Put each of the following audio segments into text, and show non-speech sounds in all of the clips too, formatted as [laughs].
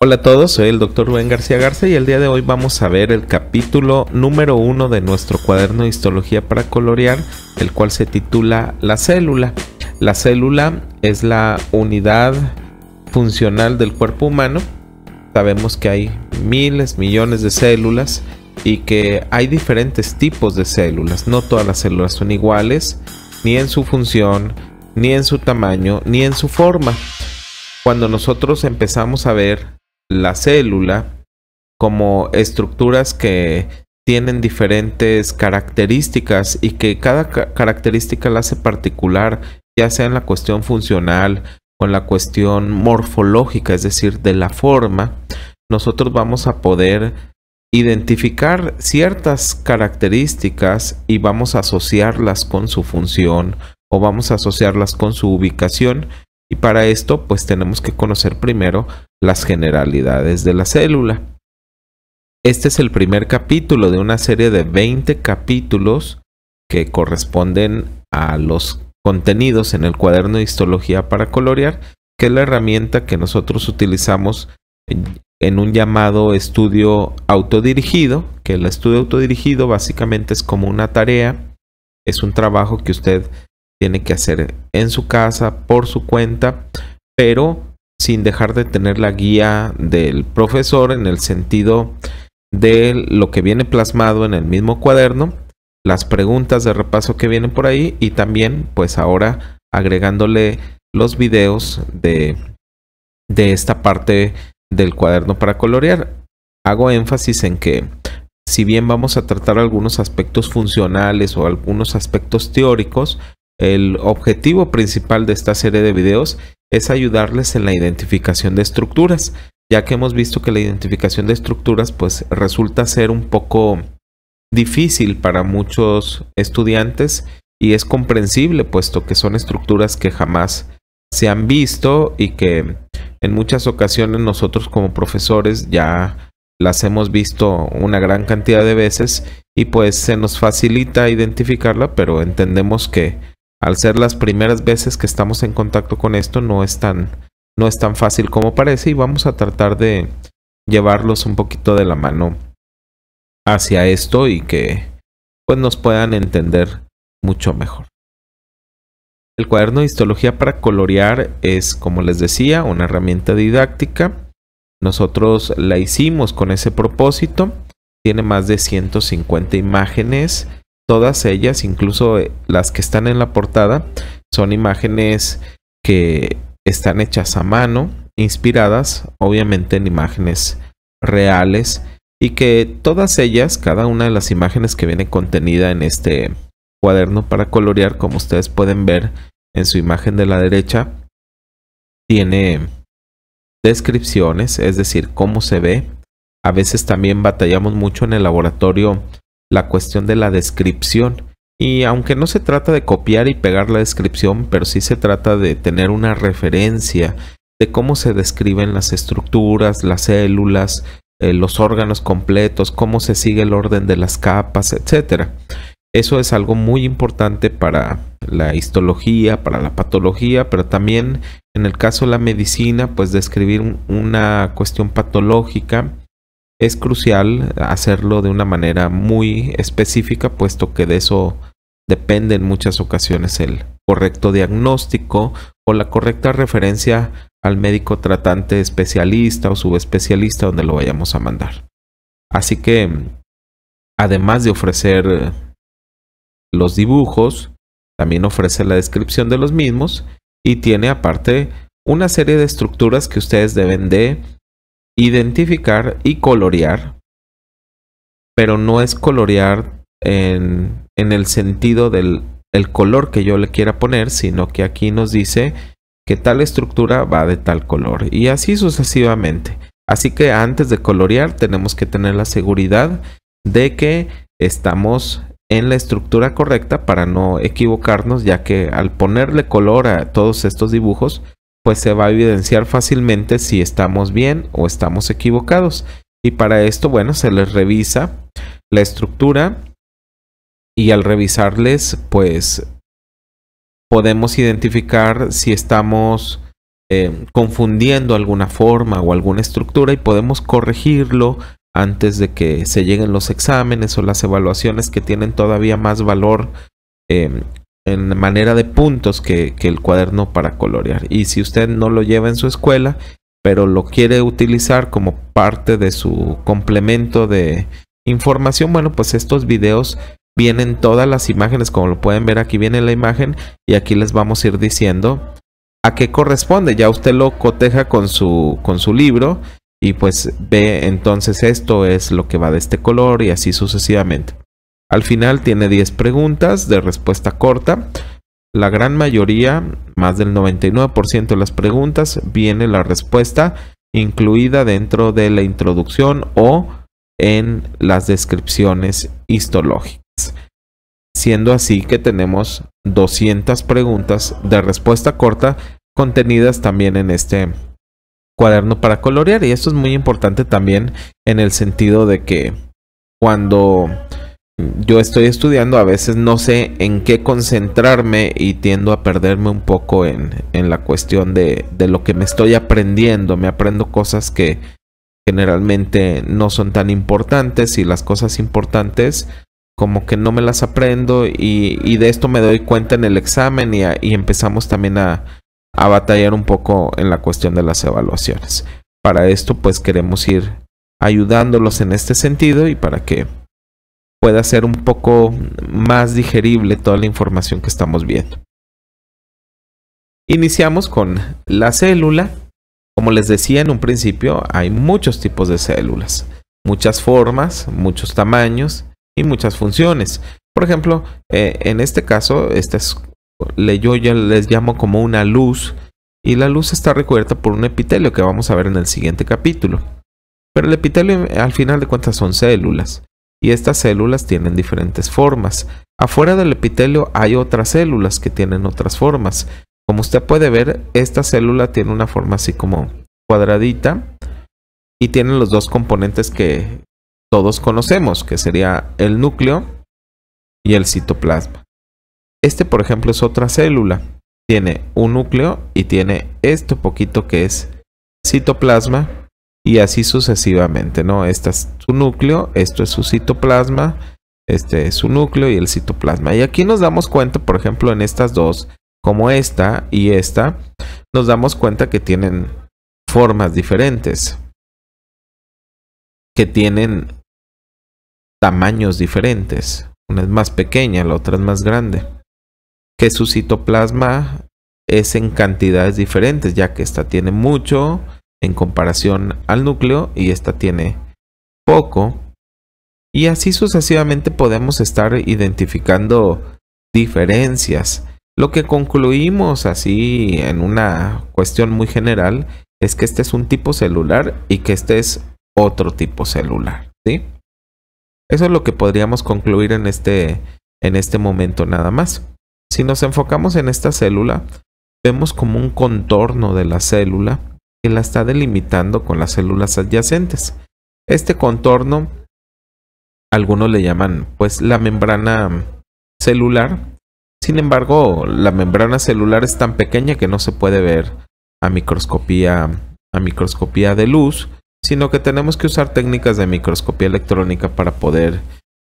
Hola a todos, soy el doctor Rubén García Garza y el día de hoy vamos a ver el capítulo número uno de nuestro cuaderno de histología para colorear, el cual se titula La célula. La célula es la unidad funcional del cuerpo humano. Sabemos que hay miles, millones de células y que hay diferentes tipos de células. No todas las células son iguales, ni en su función, ni en su tamaño, ni en su forma. Cuando nosotros empezamos a ver la célula como estructuras que tienen diferentes características y que cada característica la hace particular, ya sea en la cuestión funcional o en la cuestión morfológica, es decir, de la forma, nosotros vamos a poder identificar ciertas características y vamos a asociarlas con su función o vamos a asociarlas con su ubicación y para esto, pues tenemos que conocer primero las generalidades de la célula. Este es el primer capítulo de una serie de 20 capítulos que corresponden a los contenidos en el cuaderno de histología para colorear, que es la herramienta que nosotros utilizamos en un llamado estudio autodirigido, que el estudio autodirigido básicamente es como una tarea, es un trabajo que usted tiene que hacer en su casa, por su cuenta, pero sin dejar de tener la guía del profesor en el sentido de lo que viene plasmado en el mismo cuaderno, las preguntas de repaso que vienen por ahí y también pues ahora agregándole los videos de, de esta parte del cuaderno para colorear. Hago énfasis en que si bien vamos a tratar algunos aspectos funcionales o algunos aspectos teóricos, el objetivo principal de esta serie de videos es ayudarles en la identificación de estructuras, ya que hemos visto que la identificación de estructuras pues resulta ser un poco difícil para muchos estudiantes y es comprensible puesto que son estructuras que jamás se han visto y que en muchas ocasiones nosotros como profesores ya las hemos visto una gran cantidad de veces y pues se nos facilita identificarla, pero entendemos que al ser las primeras veces que estamos en contacto con esto, no es tan, no es tan fácil como parece y vamos a tratar de llevarlos un poquito de la mano hacia esto y que pues nos puedan entender mucho mejor. El cuaderno de histología para colorear es, como les decía, una herramienta didáctica. Nosotros la hicimos con ese propósito. Tiene más de 150 imágenes todas ellas, incluso eh, las que están en la portada, son imágenes que están hechas a mano, inspiradas obviamente en imágenes reales y que todas ellas, cada una de las imágenes que viene contenida en este cuaderno para colorear, como ustedes pueden ver en su imagen de la derecha, tiene descripciones, es decir, cómo se ve. A veces también batallamos mucho en el laboratorio la cuestión de la descripción. Y aunque no se trata de copiar y pegar la descripción, pero sí se trata de tener una referencia de cómo se describen las estructuras, las células, eh, los órganos completos, cómo se sigue el orden de las capas, etcétera Eso es algo muy importante para la histología, para la patología, pero también en el caso de la medicina, pues describir una cuestión patológica es crucial hacerlo de una manera muy específica, puesto que de eso depende en muchas ocasiones el correcto diagnóstico o la correcta referencia al médico tratante especialista o subespecialista donde lo vayamos a mandar. Así que, además de ofrecer los dibujos, también ofrece la descripción de los mismos y tiene aparte una serie de estructuras que ustedes deben de identificar y colorear, pero no es colorear en, en el sentido del color que yo le quiera poner, sino que aquí nos dice que tal estructura va de tal color y así sucesivamente. Así que antes de colorear tenemos que tener la seguridad de que estamos en la estructura correcta para no equivocarnos, ya que al ponerle color a todos estos dibujos pues se va a evidenciar fácilmente si estamos bien o estamos equivocados. Y para esto, bueno, se les revisa la estructura y al revisarles, pues podemos identificar si estamos eh, confundiendo alguna forma o alguna estructura y podemos corregirlo antes de que se lleguen los exámenes o las evaluaciones que tienen todavía más valor eh, en manera de puntos que, el cuaderno para colorear. Y si usted no lo lleva en su escuela, pero lo quiere utilizar como parte de su complemento de información, bueno, pues estos videos vienen todas las imágenes, como lo pueden ver aquí viene la imagen y aquí les vamos a ir diciendo a qué corresponde. Ya usted lo coteja con su, con su libro y pues ve entonces esto es lo que va de este color y así sucesivamente. Al final tiene 10 preguntas de respuesta corta. La gran mayoría, más del 99% de las preguntas, viene la respuesta incluida dentro de la introducción o en las descripciones histológicas. Siendo así que tenemos 200 preguntas de respuesta corta contenidas también en este cuaderno para colorear. Y esto es muy importante también en el sentido de que cuando yo estoy estudiando, a veces no sé en qué concentrarme y tiendo a perderme un poco en, en la cuestión de, de, lo que me estoy aprendiendo. Me aprendo cosas que generalmente no son tan importantes y las cosas importantes como que no me las aprendo y, de esto me doy cuenta en el examen y, empezamos también a, a batallar un poco en la cuestión de las evaluaciones. Para esto pues queremos ir ayudándolos en este sentido y para que pueda ser un poco más digerible toda la información que estamos viendo. Iniciamos con la célula. Como les decía en un principio, hay muchos tipos de células, muchas formas, muchos tamaños y muchas funciones. Por ejemplo, eh, en este caso, esta es, yo ya les llamo como una luz y la luz está recubierta por un epitelio que vamos a ver en el siguiente capítulo. Pero el epitelio al final de cuentas son células y estas células tienen diferentes formas. Afuera del epitelio hay otras células que tienen otras formas. Como usted puede ver, esta célula tiene una forma así como cuadradita y tiene los dos componentes que todos conocemos, que sería el núcleo y el citoplasma. Este, por ejemplo, es otra célula. Tiene un núcleo y tiene esto poquito que es citoplasma y así sucesivamente, ¿no? esta es su núcleo, esto es su citoplasma, este es su núcleo y el citoplasma. Y aquí nos damos cuenta, por ejemplo, en estas dos, como esta y esta, nos damos cuenta que tienen formas diferentes, que tienen tamaños diferentes. Una es más pequeña, la otra es más grande. Que su citoplasma es en cantidades diferentes, ya que esta tiene mucho, en comparación al núcleo y esta tiene poco. Y así sucesivamente podemos estar identificando diferencias. Lo que concluimos así en una cuestión muy general es que este es un tipo celular y que este es otro tipo celular, ¿sí? Eso es lo que podríamos concluir en este, en este momento nada más. Si nos enfocamos en esta célula, vemos como un contorno de la célula que la está delimitando con las células adyacentes. Este contorno, algunos le llaman pues la membrana celular. Sin embargo, la membrana celular es tan pequeña que no se puede ver a microscopía, a microscopía de luz, sino que tenemos que usar técnicas de microscopía electrónica para poder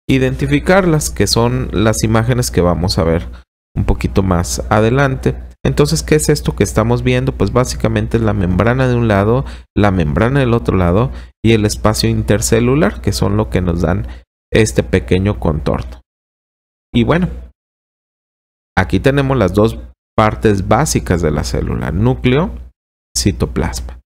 identificarlas, que son las imágenes que vamos a ver un poquito más adelante. Entonces, ¿qué es esto que estamos viendo? Pues básicamente es la membrana de un lado, la membrana del otro lado y el espacio intercelular, que son lo que nos dan este pequeño contorno. Y bueno, aquí tenemos las dos partes básicas de la célula, núcleo, citoplasma.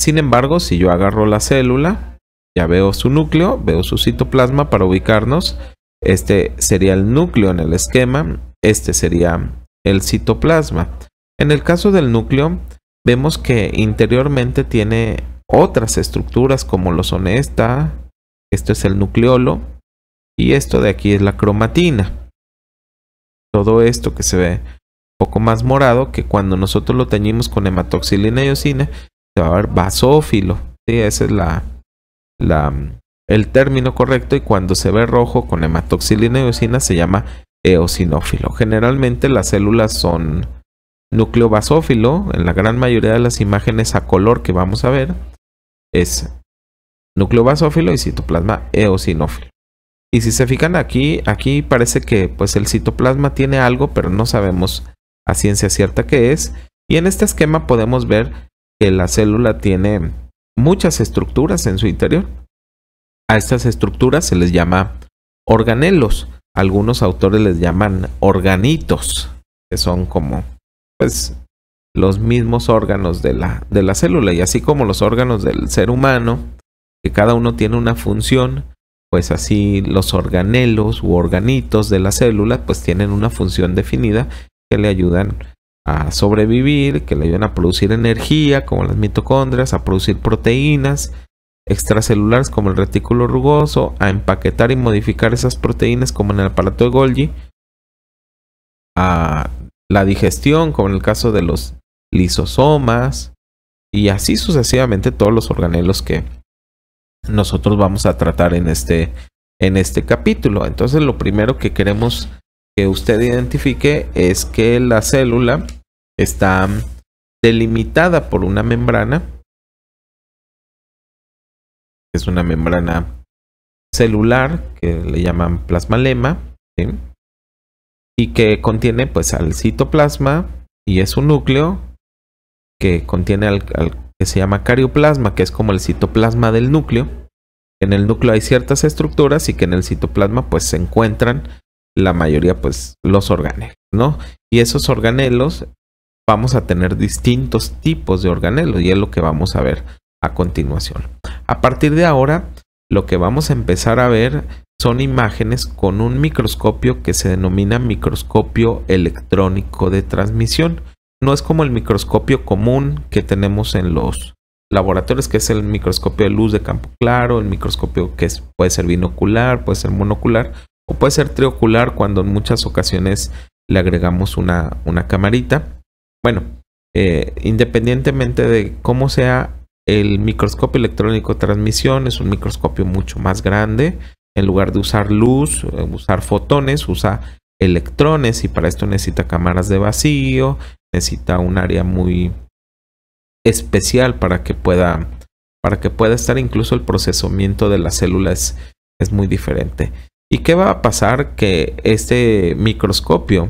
Sin embargo, si yo agarro la célula, ya veo su núcleo, veo su citoplasma para ubicarnos. Este sería el núcleo en el esquema, este sería el citoplasma. En el caso del núcleo, vemos que interiormente tiene otras estructuras como lo son esta, esto es el nucleolo y esto de aquí es la cromatina. Todo esto que se ve un poco más morado que cuando nosotros lo teñimos con hematoxilina y eosina se va a ver basófilo. ¿sí? Ese es la, el término correcto y cuando se ve rojo con hematoxilina y eosina se llama eh, eosinófilo. Generalmente las células son núcleo basófilo, en la gran mayoría de las imágenes a color que vamos a ver es núcleo basófilo y citoplasma eosinófilo. Y si se fijan aquí, aquí parece que pues el citoplasma tiene algo, pero no sabemos a ciencia cierta qué es. Y en este esquema podemos ver que la célula tiene muchas estructuras en su interior. A estas estructuras se les llama organelos algunos autores les llaman organitos, que son como, pues, los mismos órganos de la, de la célula. Y así como los órganos del ser humano, que cada uno tiene una función, pues así los organelos u organitos de la célula, pues tienen una función definida que le ayudan a sobrevivir, que le ayudan a producir energía, como las mitocondrias, a producir proteínas, extracelulares como el retículo rugoso, a empaquetar y modificar esas proteínas como en el aparato de Golgi, a la digestión como en el caso de los lisosomas y así sucesivamente todos los organelos que nosotros vamos a tratar en este, en este capítulo. Entonces lo primero que queremos que usted identifique es que la célula está delimitada por una membrana es una membrana celular que le llaman plasmalema, lema y que contiene pues al citoplasma y es un núcleo que contiene al, que se llama carioplasma, que es como el citoplasma del núcleo. En el núcleo hay ciertas estructuras y que en el citoplasma pues se encuentran la mayoría pues los organelos, ¿no? Y esos organelos vamos a tener distintos tipos de organelos y es lo que vamos a ver a continuación. A partir de ahora, lo que vamos a empezar a ver son imágenes con un microscopio que se denomina microscopio electrónico de transmisión. No es como el microscopio común que tenemos en los laboratorios, que es el microscopio de luz de campo claro, el microscopio que puede ser binocular, puede ser monocular o puede ser triocular cuando en muchas ocasiones le agregamos una, una camarita. Bueno, eh, independientemente de cómo sea, el microscopio electrónico de transmisión es un microscopio mucho más grande. En lugar de usar luz, eh, usar fotones, usa electrones y para esto necesita cámaras de vacío, necesita un área muy especial para que pueda para que pueda estar incluso el procesamiento de las células es muy diferente. ¿Y qué va a pasar? Que este microscopio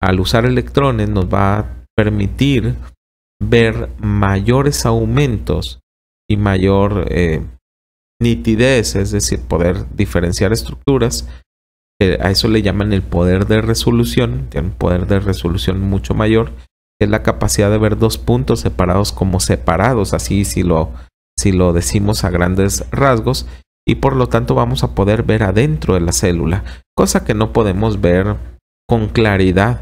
al usar electrones nos va a permitir ver mayores aumentos y mayor eh, nitidez, es decir, poder diferenciar estructuras. a eso le llaman el poder de resolución, tiene un poder de resolución mucho mayor, es la capacidad de ver dos puntos separados como separados, así si lo, si lo decimos a grandes rasgos, y por lo tanto vamos a poder ver adentro de la célula, cosa que no podemos ver con claridad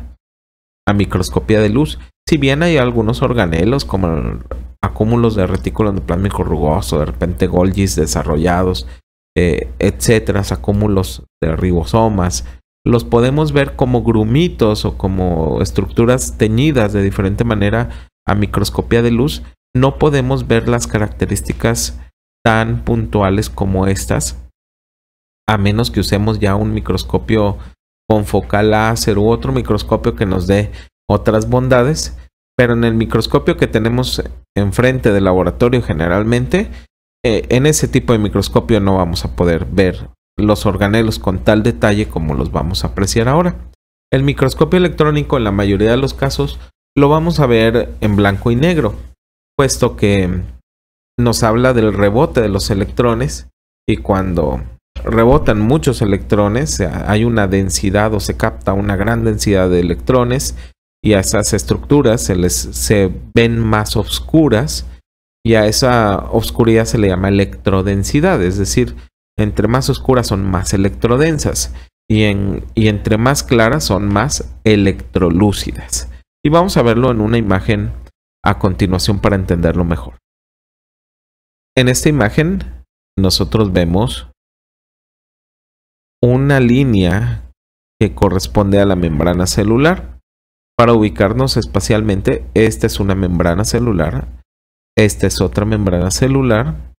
a microscopía de luz, si bien hay algunos organelos como acúmulos de retículo endoplasmico rugoso, de repente Golgis desarrollados, eh, etcétera, acúmulos de ribosomas, los podemos ver como grumitos o como estructuras teñidas de diferente manera a microscopía de luz, no podemos ver las características tan puntuales como estas, a menos que usemos ya un microscopio con focal láser u otro microscopio que nos dé otras bondades, pero en el microscopio que tenemos enfrente del laboratorio generalmente, eh, en ese tipo de microscopio no vamos a poder ver los organelos con tal detalle como los vamos a apreciar ahora. El microscopio electrónico en la mayoría de los casos lo vamos a ver en blanco y negro, puesto que nos habla del rebote de los electrones y cuando rebotan muchos electrones, eh, hay una densidad o se capta una gran densidad de electrones y a esas estructuras se les se ven más oscuras y a esa oscuridad se le llama electrodensidad, es decir, entre más oscuras son más electrodensas y, y entre más claras son más electrolúcidas. Y vamos a verlo en una imagen a continuación para entenderlo mejor. En esta imagen nosotros vemos una línea que corresponde a la membrana celular para ubicarnos espacialmente, esta es una membrana celular, esta es otra membrana celular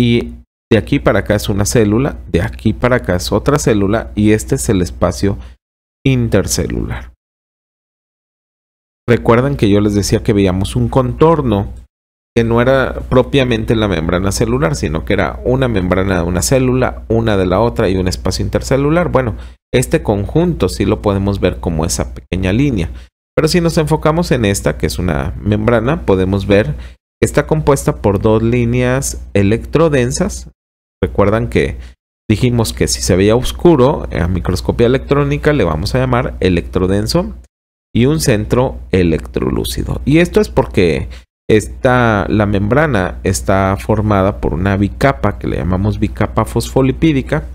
y de aquí para acá es una célula, de aquí para acá es otra célula y este es el espacio intercelular. Recuerdan que yo les decía que veíamos un contorno que no era propiamente la membrana celular, sino que era una membrana de una célula, una de la otra y un espacio intercelular. Bueno, este conjunto sí lo podemos ver como esa pequeña línea. Pero si nos enfocamos en esta, que es una membrana, podemos ver que está compuesta por dos líneas electrodensas. Recuerdan que dijimos que si se veía oscuro eh, a microscopía electrónica le vamos a llamar electrodenso y un centro electrolúcido. Y esto es porque esta, la membrana está formada por una bicapa que le llamamos bicapa fosfolipídica,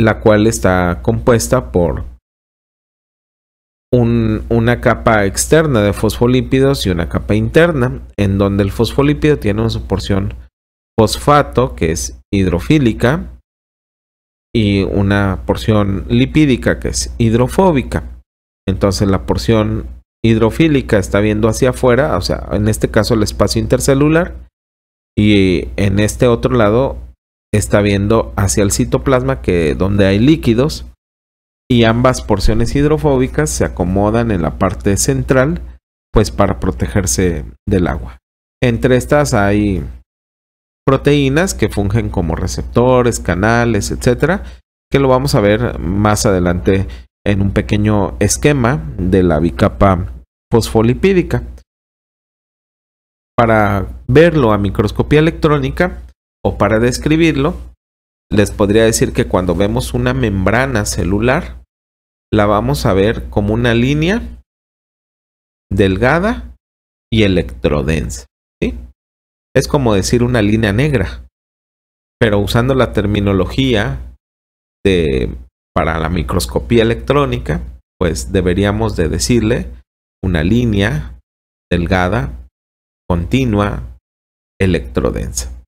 la cual está compuesta por un, una capa externa de fosfolípidos y una capa interna, en donde el fosfolípido tiene una porción fosfato que es hidrofílica y una porción lipídica que es hidrofóbica. Entonces la porción hidrofílica está viendo hacia afuera, o sea, en este caso el espacio intercelular, y en este otro lado está viendo hacia el citoplasma, que donde hay líquidos, y ambas porciones hidrofóbicas se acomodan en la parte central, pues para protegerse del agua. Entre estas hay proteínas que fungen como receptores, canales, etcétera, que lo vamos a ver más adelante en un pequeño esquema de la bicapa fosfolipídica. Para verlo a microscopía electrónica o para describirlo, les podría decir que cuando vemos una membrana celular, la vamos a ver como una línea delgada y electrodensa. Es como decir una línea negra, pero usando la terminología de, para la microscopía electrónica, pues deberíamos de decirle una línea delgada, continua, electrodensa.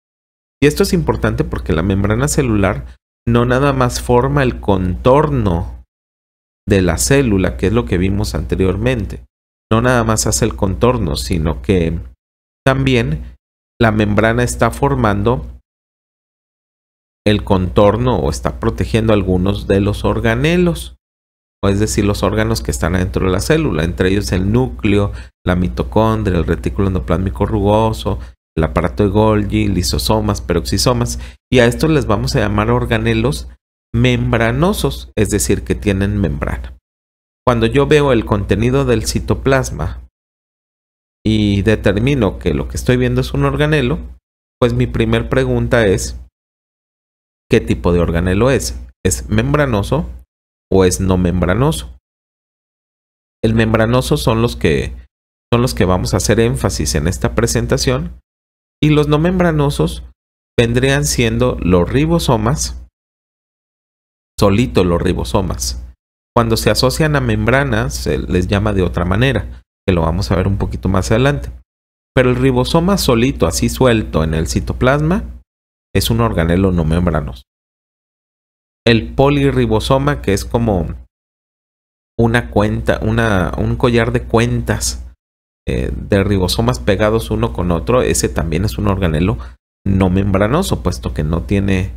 Y esto es importante porque la membrana celular no nada más forma el contorno de la célula, que es lo que vimos anteriormente. No nada más hace el contorno, sino que también la membrana está formando el contorno o está protegiendo algunos de los organelos es decir, los órganos que están dentro de la célula, entre ellos el núcleo, la mitocondria, el retículo endoplásmico rugoso, el aparato de Golgi, lisosomas, peroxisomas, y a estos les vamos a llamar organelos membranosos, es decir, que tienen membrana. Cuando yo veo el contenido del citoplasma y determino que lo que estoy viendo es un organelo, pues mi primer pregunta es, ¿qué tipo de organelo es? ¿Es membranoso o es no membranoso. El membranoso son los que son los que vamos a hacer énfasis en esta presentación y los no membranosos vendrían siendo los ribosomas, solito los ribosomas. Cuando se asocian a membranas se les llama de otra manera, que lo vamos a ver un poquito más adelante. Pero el ribosoma solito, así suelto en el citoplasma, es un organelo no membranoso el polirribosoma, que es como una cuenta, una, un collar de cuentas eh, de ribosomas pegados uno con otro, ese también es un organelo no membranoso, puesto que no tiene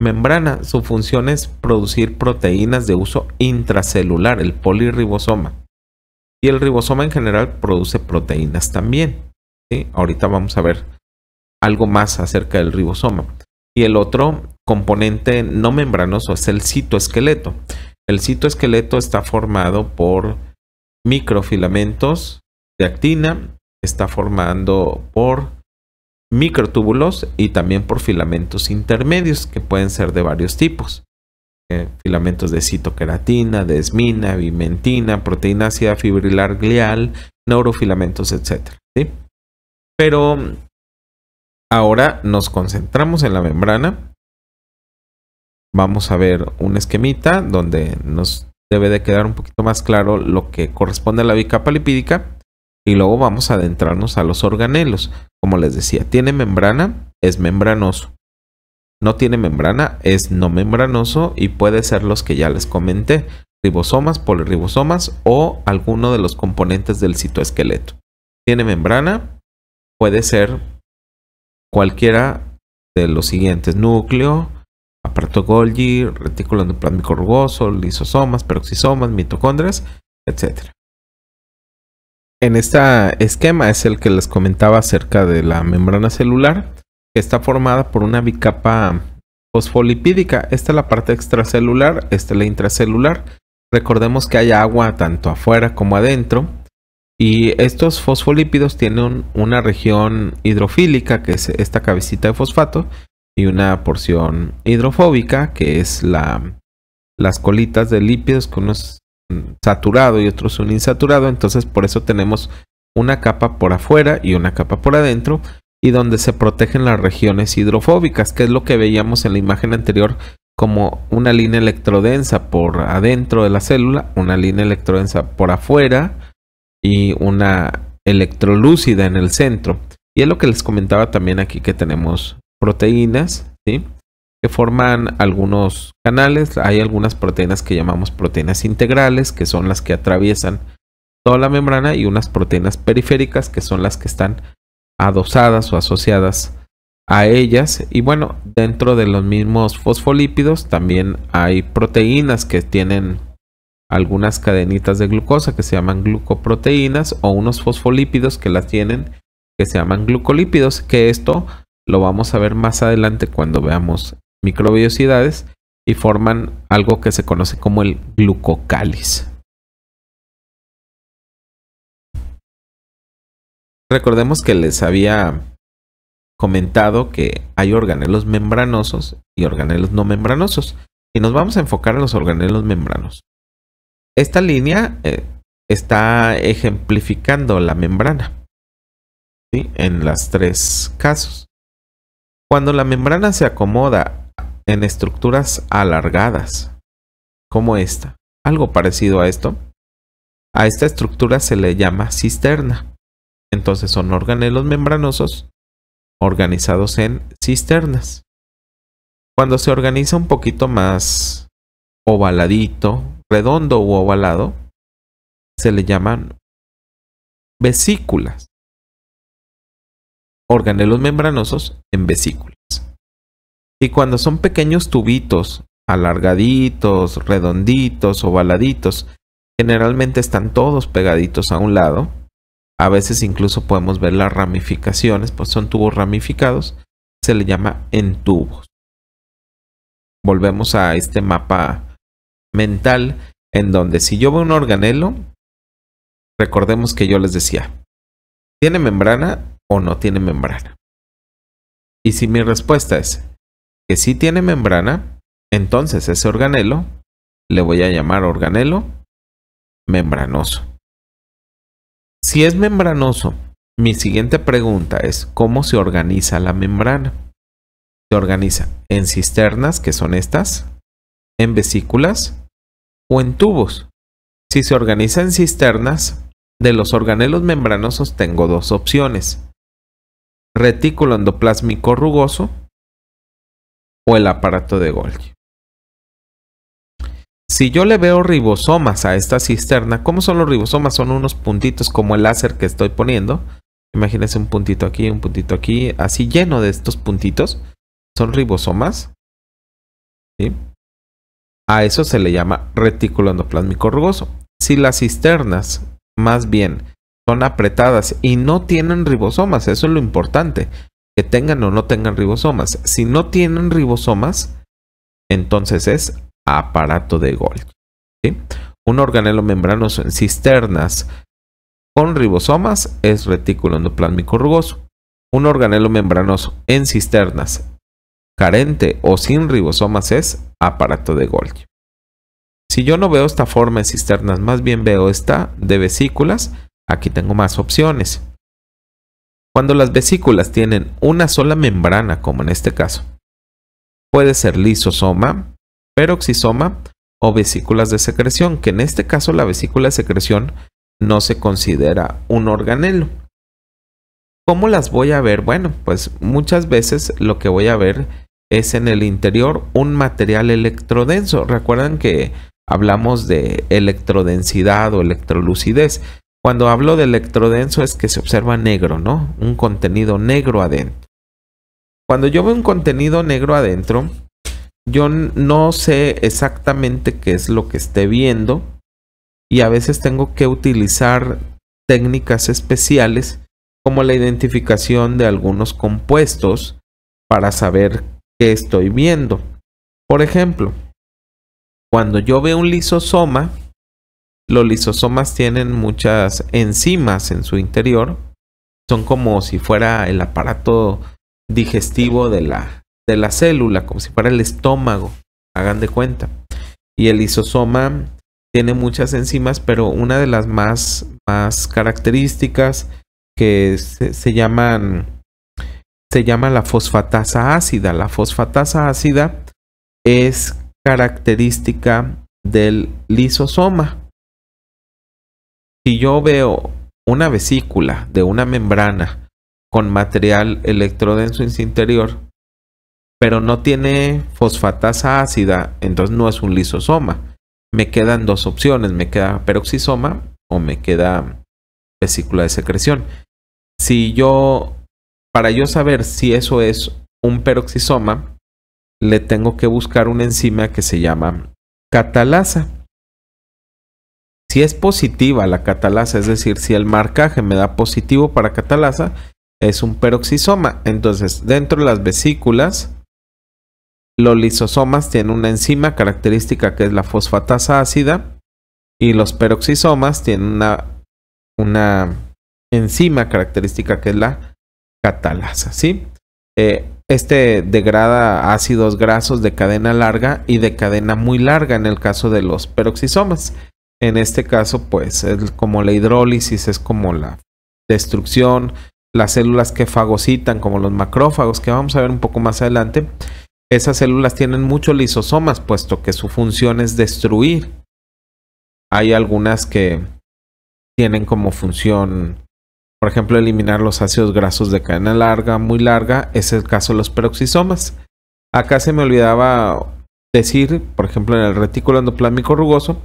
membrana. Su función es producir proteínas de uso intracelular, el polirribosoma. Y el ribosoma en general produce proteínas también. ¿sí? Ahorita vamos a ver algo más acerca del ribosoma. Y el otro componente no membranoso, es el citoesqueleto. El citoesqueleto está formado por microfilamentos de actina, está formando por microtúbulos y también por filamentos intermedios que pueden ser de varios tipos. Eh, filamentos de citoqueratina, desmina vimentina proteína ácida fibrilar glial, neurofilamentos, etc. Pero ahora nos concentramos en la membrana vamos a ver un esquemita donde nos debe de quedar un poquito más claro lo que corresponde a la bicapa lipídica y luego vamos a adentrarnos a los organelos. Como les decía, tiene membrana, es membranoso. No tiene membrana, es no membranoso y puede ser los que ya les comenté, ribosomas, polirribosomas o alguno de los componentes del citoesqueleto. Tiene membrana, puede ser cualquiera de los siguientes, núcleo, aparto Golgi, retículo endoplasmico rugoso, lisosomas, peroxisomas, mitocondrias, etc. En este esquema es el que les comentaba acerca de la membrana celular, que está formada por una bicapa fosfolipídica. Esta es la parte extracelular, esta es la intracelular. Recordemos que hay agua tanto afuera como adentro. Y estos fosfolípidos tienen una región hidrofílica, que es esta cabecita de fosfato, y una porción hidrofóbica, que es la, las colitas de lípidos, que uno es saturado y otro es insaturado. Entonces, por eso tenemos una capa por afuera y una capa por adentro, y donde se protegen las regiones hidrofóbicas, que es lo que veíamos en la imagen anterior como una línea electrodensa por adentro de la célula, una línea electrodensa por afuera y una electrolúcida en el centro. Y es lo que les comentaba también aquí que tenemos proteínas, ¿sí? que forman algunos canales. Hay algunas proteínas que llamamos proteínas integrales, que son las que atraviesan toda la membrana, y unas proteínas periféricas, que son las que están adosadas o asociadas a ellas. Y bueno, dentro de los mismos fosfolípidos también hay proteínas que tienen algunas cadenitas de glucosa que se llaman glucoproteínas o unos fosfolípidos que las tienen que se llaman glucolípidos, que esto lo vamos a ver más adelante cuando veamos microbiosidades y forman algo que se conoce como el glucocáliz. Recordemos que les había comentado que hay organelos membranosos y organelos no membranosos. Y nos vamos a enfocar en los organelos membranos Esta línea eh, está ejemplificando la membrana ¿sí? en los tres casos. Cuando la membrana se acomoda en estructuras alargadas, como esta, algo parecido a esto, a esta estructura se le llama cisterna. Entonces son organelos membranosos organizados en cisternas. Cuando se organiza un poquito más ovaladito, redondo u ovalado, se le llaman vesículas organelos membranosos en vesículas. Y cuando son pequeños tubitos, alargaditos, redonditos, ovaladitos, generalmente están todos pegaditos a un lado. A veces incluso podemos ver las ramificaciones, pues son tubos ramificados, se le llama entubos. Volvemos a este mapa mental en donde si yo veo un organelo, recordemos que yo les decía, tiene membrana, o no tiene membrana. Y si mi respuesta es que sí tiene membrana, entonces ese organelo le voy a llamar organelo membranoso. Si es membranoso, mi siguiente pregunta es ¿cómo se organiza la membrana? Se organiza en cisternas, que son estas, en vesículas o en tubos. Si se organiza en cisternas, de los organelos membranosos tengo dos opciones retículo endoplásmico rugoso o el aparato de Golgi. Si yo le veo ribosomas a esta cisterna, ¿cómo son los ribosomas? Son unos puntitos como el láser que estoy poniendo. Imagínense un puntito aquí, un puntito aquí, así lleno de estos puntitos. Son ribosomas. A eso se le llama retículo endoplásmico rugoso. Si las cisternas, más bien, son apretadas y no tienen ribosomas, eso es lo importante, que tengan o no tengan ribosomas. Si no tienen ribosomas, entonces es aparato de Golgi. Un organelo membranoso en cisternas con ribosomas es retículo endoplásmico rugoso. Un organelo membranoso en cisternas carente o sin ribosomas es aparato de Golgi. Si yo no veo esta forma en cisternas, más bien veo esta de vesículas, Aquí tengo más opciones. Cuando las vesículas tienen una sola membrana, como en este caso, puede ser lisosoma, peroxisoma o vesículas de secreción, que en este caso la vesícula de secreción no se considera un organelo. ¿Cómo las voy a ver? Bueno, pues muchas veces lo que voy a ver es en el interior un material electrodenso. Recuerdan que hablamos de electrodensidad o electrolucidez. Cuando hablo de electrodenso es que se observa negro, ¿no? Un contenido negro adentro. Cuando yo veo un contenido negro adentro, yo no sé exactamente qué es lo que esté viendo y a veces tengo que utilizar técnicas especiales como la identificación de algunos compuestos para saber qué estoy viendo. Por ejemplo, cuando yo veo un lisosoma, los lisosomas tienen muchas enzimas en su interior. Son como si fuera el aparato digestivo de la, célula, como si fuera el estómago, hagan de cuenta. Y el lisosoma tiene muchas enzimas, pero una de las más, características que llaman se llama la fosfatasa ácida. La fosfatasa ácida es característica del lisosoma si yo veo una vesícula de una membrana con material electrodenso en su interior, pero no tiene fosfatasa ácida, entonces no es un lisosoma. Me quedan dos opciones, me queda peroxisoma o me queda vesícula de secreción. Si yo, para yo saber si eso es un peroxisoma, le tengo que buscar una enzima que se llama catalasa. Si es positiva la catalasa, es decir, si el marcaje me da positivo para catalasa, es un peroxisoma. Entonces, dentro de las vesículas, los lisosomas tienen una enzima característica que es la fosfatasa ácida y los peroxisomas tienen una, enzima característica que es la catalasa, ¿sí? Eh, este degrada ácidos grasos de cadena larga y de cadena muy larga en el caso de los peroxisomas. En este caso, pues, es como la hidrólisis, es como la destrucción, las células que fagocitan, como los macrófagos, que vamos a ver un poco más adelante. Esas células tienen muchos lisosomas, puesto que su función es destruir. Hay algunas que tienen como función, por ejemplo, eliminar los ácidos grasos de cadena larga, muy larga. Es el caso de los peroxisomas. Acá se me olvidaba decir, por ejemplo, en el retículo endoplasmico rugoso,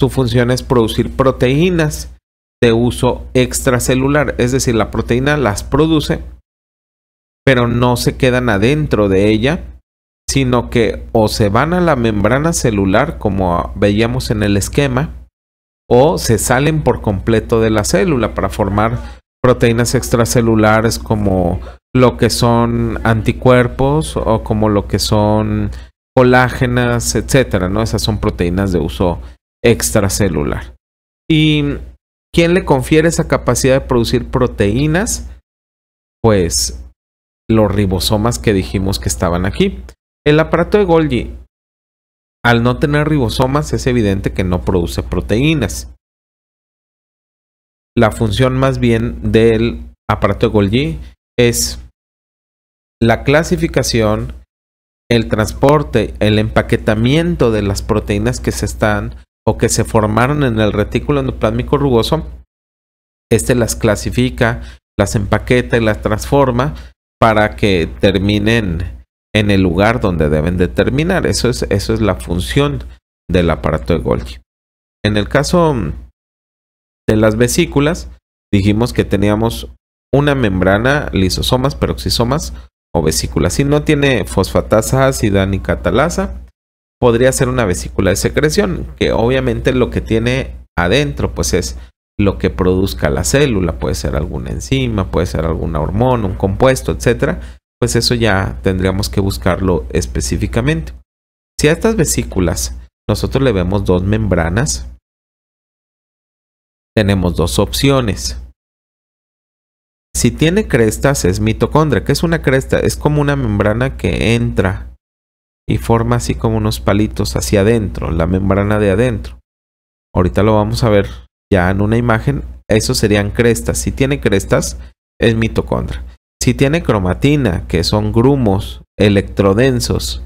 su función es producir proteínas de uso extracelular, es decir, la proteína las produce, pero no se quedan adentro de ella, sino que o se van a la membrana celular, como veíamos en el esquema, o se salen por completo de la célula para formar proteínas extracelulares como lo que son anticuerpos o como lo que son colágenas, etcétera, ¿no? Esas son proteínas de uso extracelular. ¿Y quién le confiere esa capacidad de producir proteínas? Pues los ribosomas que dijimos que estaban aquí. El aparato de Golgi, al no tener ribosomas, es evidente que no produce proteínas. La función más bien del aparato de Golgi es la clasificación, el transporte, el empaquetamiento de las proteínas que se están o que se formaron en el retículo endoplásmico rugoso, este las clasifica, las empaqueta y las transforma para que terminen en el lugar donde deben de terminar. Eso es, eso es la función del aparato de Golgi. En el caso de las vesículas, dijimos que teníamos una membrana, lisosomas, peroxisomas o vesículas. Si no tiene fosfatasa ácida ni catalasa, podría ser una vesícula de secreción, que obviamente lo que tiene adentro pues es lo que produzca la célula, puede ser alguna enzima, puede ser alguna hormona, un compuesto, etcétera, pues eso ya tendríamos que buscarlo específicamente. Si a estas vesículas nosotros le vemos dos membranas, tenemos dos opciones. Si tiene crestas es mitocondria, que es una cresta, es como una membrana que entra y forma así como unos palitos hacia adentro, la membrana de adentro. Ahorita lo vamos a ver ya en una imagen. eso serían crestas. Si tiene crestas, es mitocondria. Si tiene cromatina, que son grumos electrodensos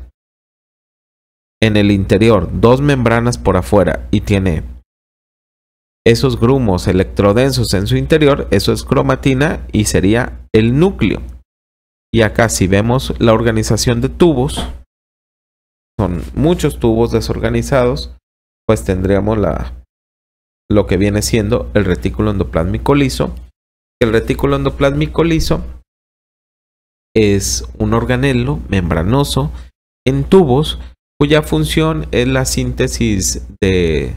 en el interior, dos membranas por afuera y tiene esos grumos electrodensos en su interior, eso es cromatina y sería el núcleo. Y acá si vemos la organización de tubos, son muchos tubos desorganizados, pues tendríamos la, lo que viene siendo el retículo endoplasmico liso. El retículo endoplasmico liso es un organelo membranoso en tubos cuya función es la síntesis de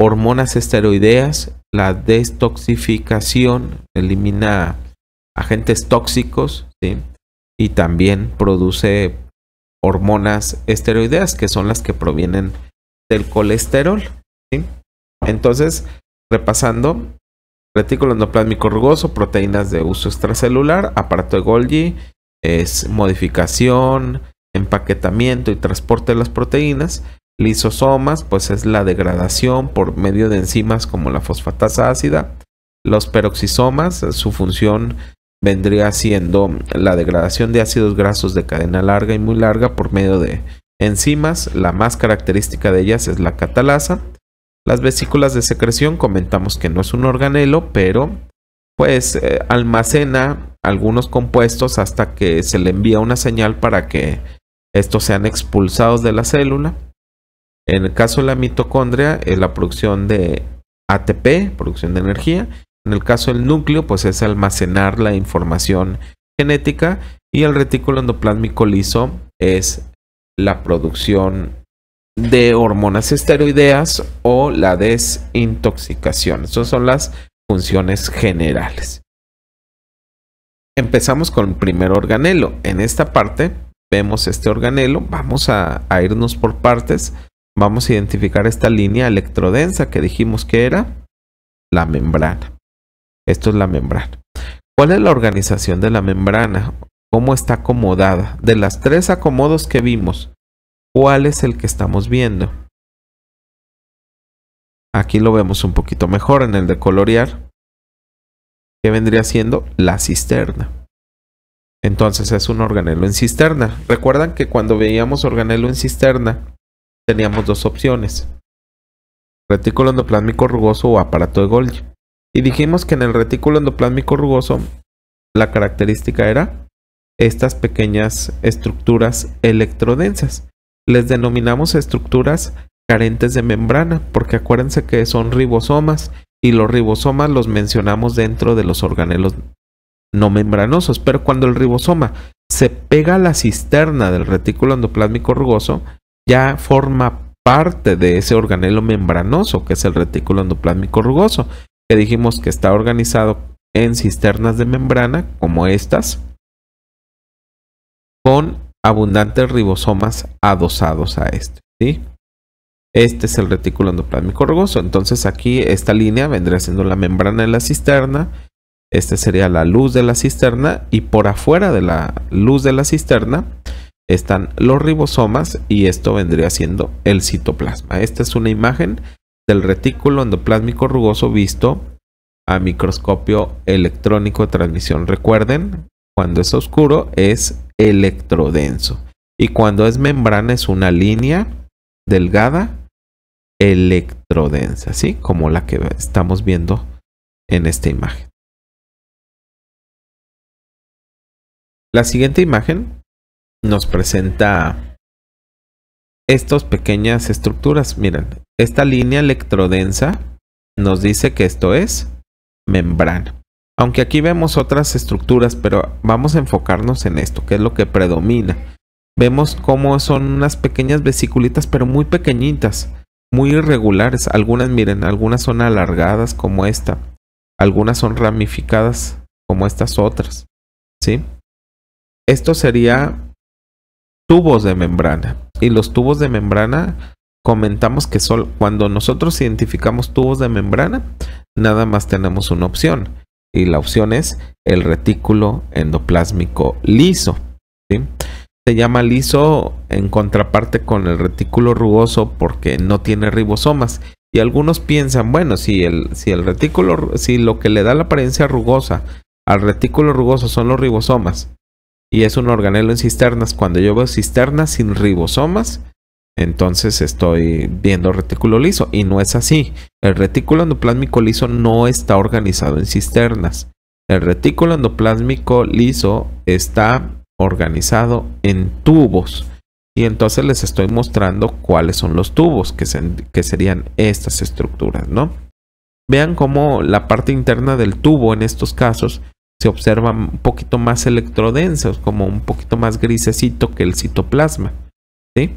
hormonas esteroideas, la destoxificación, elimina agentes tóxicos y también produce hormonas esteroideas, que son las que provienen del colesterol. Entonces, repasando, retículo endoplasmico rugoso, proteínas de uso extracelular, aparato de Golgi, es modificación, empaquetamiento y transporte de las proteínas. Lisosomas, pues es la degradación por medio de enzimas como la fosfatasa ácida. Los peroxisomas, su función vendría siendo la degradación de ácidos grasos de cadena larga y muy larga por medio de enzimas. La más característica de ellas es la catalasa. Las vesículas de secreción comentamos que no es un organelo, pero pues eh, almacena algunos compuestos hasta que se le envía una señal para que estos sean expulsados de la célula. En el caso de la mitocondria es la producción de ATP, producción de energía, en el caso del núcleo, pues es almacenar la información genética y el retículo endoplasmico liso es la producción de hormonas esteroideas o la desintoxicación. Estas son las funciones generales. Empezamos con el primer organelo. En esta parte vemos este organelo. Vamos a irnos por partes. Vamos a identificar esta línea electrodensa que dijimos que era la membrana. Esto es la membrana. ¿Cuál es la organización de la membrana? ¿Cómo está acomodada? De las tres acomodos que vimos, ¿cuál es el que estamos viendo? Aquí lo vemos un poquito mejor en el de colorear. ¿Qué vendría siendo? La cisterna. Entonces es un organelo en cisterna. Recuerdan que cuando veíamos organelo en cisterna, teníamos dos opciones. Retículo endoplasmico rugoso o aparato de Golgi. Y dijimos que en el retículo endoplásmico rugoso la característica era estas pequeñas estructuras electrodensas. Les denominamos estructuras carentes de membrana, porque acuérdense que son ribosomas y los ribosomas los mencionamos dentro de los organelos no membranosos, pero cuando el ribosoma se pega a la cisterna del retículo endoplásmico rugoso, ya forma parte de ese organelo membranoso que es el retículo endoplásmico rugoso que dijimos que está organizado en cisternas de membrana como estas, con abundantes ribosomas adosados a este. ¿sí? Este es el retículo endoplasmico rugoso. Entonces aquí esta línea vendría siendo la membrana de la cisterna. Esta sería la luz de la cisterna y por afuera de la luz de la cisterna están los ribosomas y esto vendría siendo el citoplasma. Esta es una imagen del retículo endoplásmico rugoso visto a microscopio electrónico de transmisión. Recuerden, cuando es oscuro es electrodenso y cuando es membrana es una línea delgada electrodensa, así como la que estamos viendo en esta imagen. La siguiente imagen nos presenta estas pequeñas estructuras. Miren, esta línea electrodensa nos dice que esto es membrana. Aunque aquí vemos otras estructuras, pero vamos a enfocarnos en esto, que es lo que predomina. Vemos cómo son unas pequeñas vesiculitas, pero muy pequeñitas, muy irregulares. Algunas, miren, algunas son alargadas como esta. Algunas son ramificadas como estas otras. ¿Sí? Esto sería tubos de membrana y los tubos de membrana, comentamos que cuando nosotros identificamos tubos de membrana, nada más tenemos una opción. Y la opción es el retículo endoplásmico liso. Se llama liso en contraparte con el retículo rugoso porque no tiene ribosomas. Y algunos piensan, bueno, si si el retículo, si lo que le da la apariencia rugosa al retículo rugoso son los ribosomas y es un organelo en cisternas. Cuando yo veo cisternas sin ribosomas, entonces estoy viendo retículo liso y no es así. El retículo endoplásmico liso no está organizado en cisternas. El retículo endoplásmico liso está organizado en tubos. Y entonces les estoy mostrando cuáles son los tubos que, que serían estas estructuras, ¿no? Vean cómo la parte interna del tubo en estos casos se observa un poquito más electrodensos, como un poquito más grisecito que el citoplasma. ¿sí?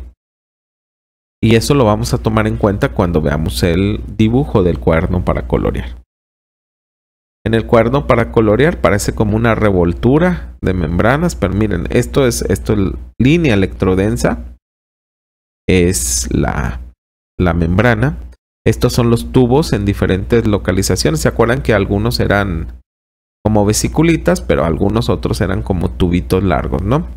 Y eso lo vamos a tomar en cuenta cuando veamos el dibujo del cuerno para colorear. En el cuerno para colorear parece como una revoltura de membranas, pero miren, esto es, esto línea electrodensa, es la, la membrana. Estos son los tubos en diferentes localizaciones. ¿Se acuerdan que algunos eran como vesiculitas, pero algunos otros eran como tubitos largos, ¿no?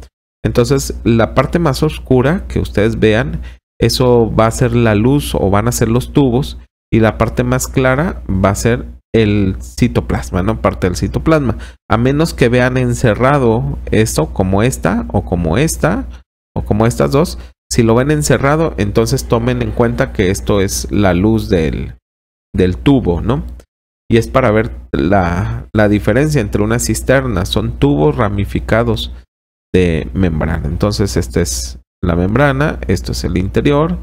Entonces, la parte más oscura que ustedes vean, eso va a ser la luz o van a ser los tubos, y la parte más clara va a ser el citoplasma, ¿no? Parte del citoplasma. A menos que vean encerrado esto como esta o como esta o como estas dos. Si lo ven encerrado, entonces tomen en cuenta que esto es la luz del, del tubo, ¿no? y es para ver la, diferencia entre una cisterna. Son tubos ramificados de membrana. Entonces, esta es la membrana, esto es el interior.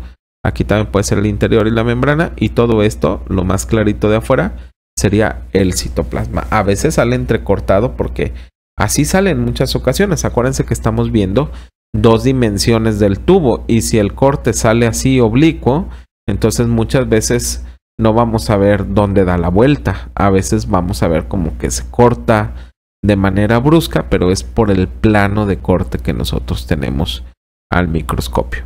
Aquí también puede ser el interior y la membrana. Y todo esto, lo más clarito de afuera, sería el citoplasma. A veces sale entrecortado porque así sale en muchas ocasiones. Acuérdense que estamos viendo dos dimensiones del tubo y si el corte sale así oblicuo, entonces muchas veces no vamos a ver dónde da la vuelta. A veces vamos a ver como que se corta de manera brusca, pero es por el plano de corte que nosotros tenemos al microscopio.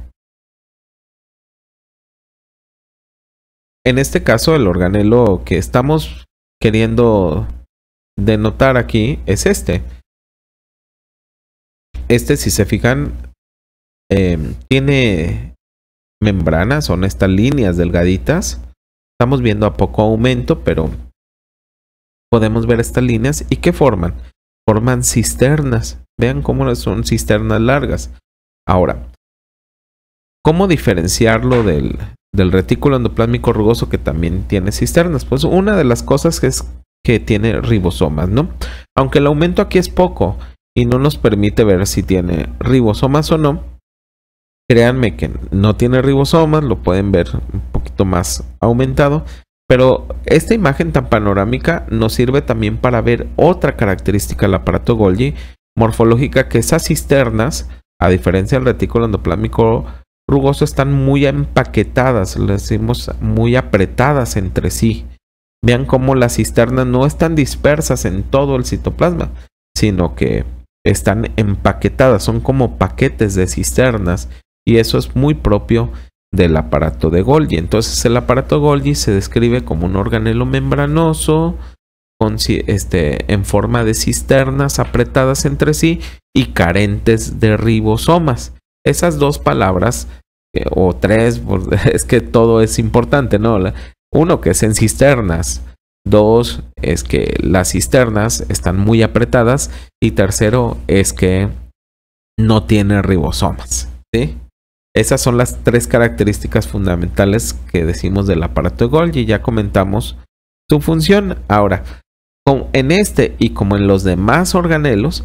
En este caso, el organelo que estamos queriendo denotar aquí es este. Este, si se fijan, eh, tiene membranas, son estas líneas delgaditas Estamos viendo a poco aumento, pero podemos ver estas líneas y que forman? Forman cisternas. Vean cómo son cisternas largas. Ahora, ¿cómo diferenciarlo del, del retículo endoplásmico rugoso que también tiene cisternas? Pues una de las cosas es que tiene ribosomas, ¿no? Aunque el aumento aquí es poco y no nos permite ver si tiene ribosomas o no, Créanme que no tiene ribosomas, lo pueden ver un poquito más aumentado, pero esta imagen tan panorámica nos sirve también para ver otra característica del aparato Golgi morfológica que esas cisternas, a diferencia del retículo endoplásmico rugoso, están muy empaquetadas, le decimos muy apretadas entre sí. Vean cómo las cisternas no están dispersas en todo el citoplasma, sino que están empaquetadas, son como paquetes de cisternas y eso es muy propio del aparato de Golgi. Entonces el aparato Golgi se describe como un organelo membranoso con, este, en forma de cisternas apretadas entre sí y carentes de ribosomas. Esas dos palabras, eh, o tres, pues, [laughs] es que todo es importante, ¿no? uno, que es en cisternas. Dos, es que las cisternas están muy apretadas. Y tercero, es que no tiene ribosomas. ¿sí? Esas son las tres características fundamentales que decimos del aparato de Golgi. Ya comentamos su función. Ahora, en este y como en los demás organelos,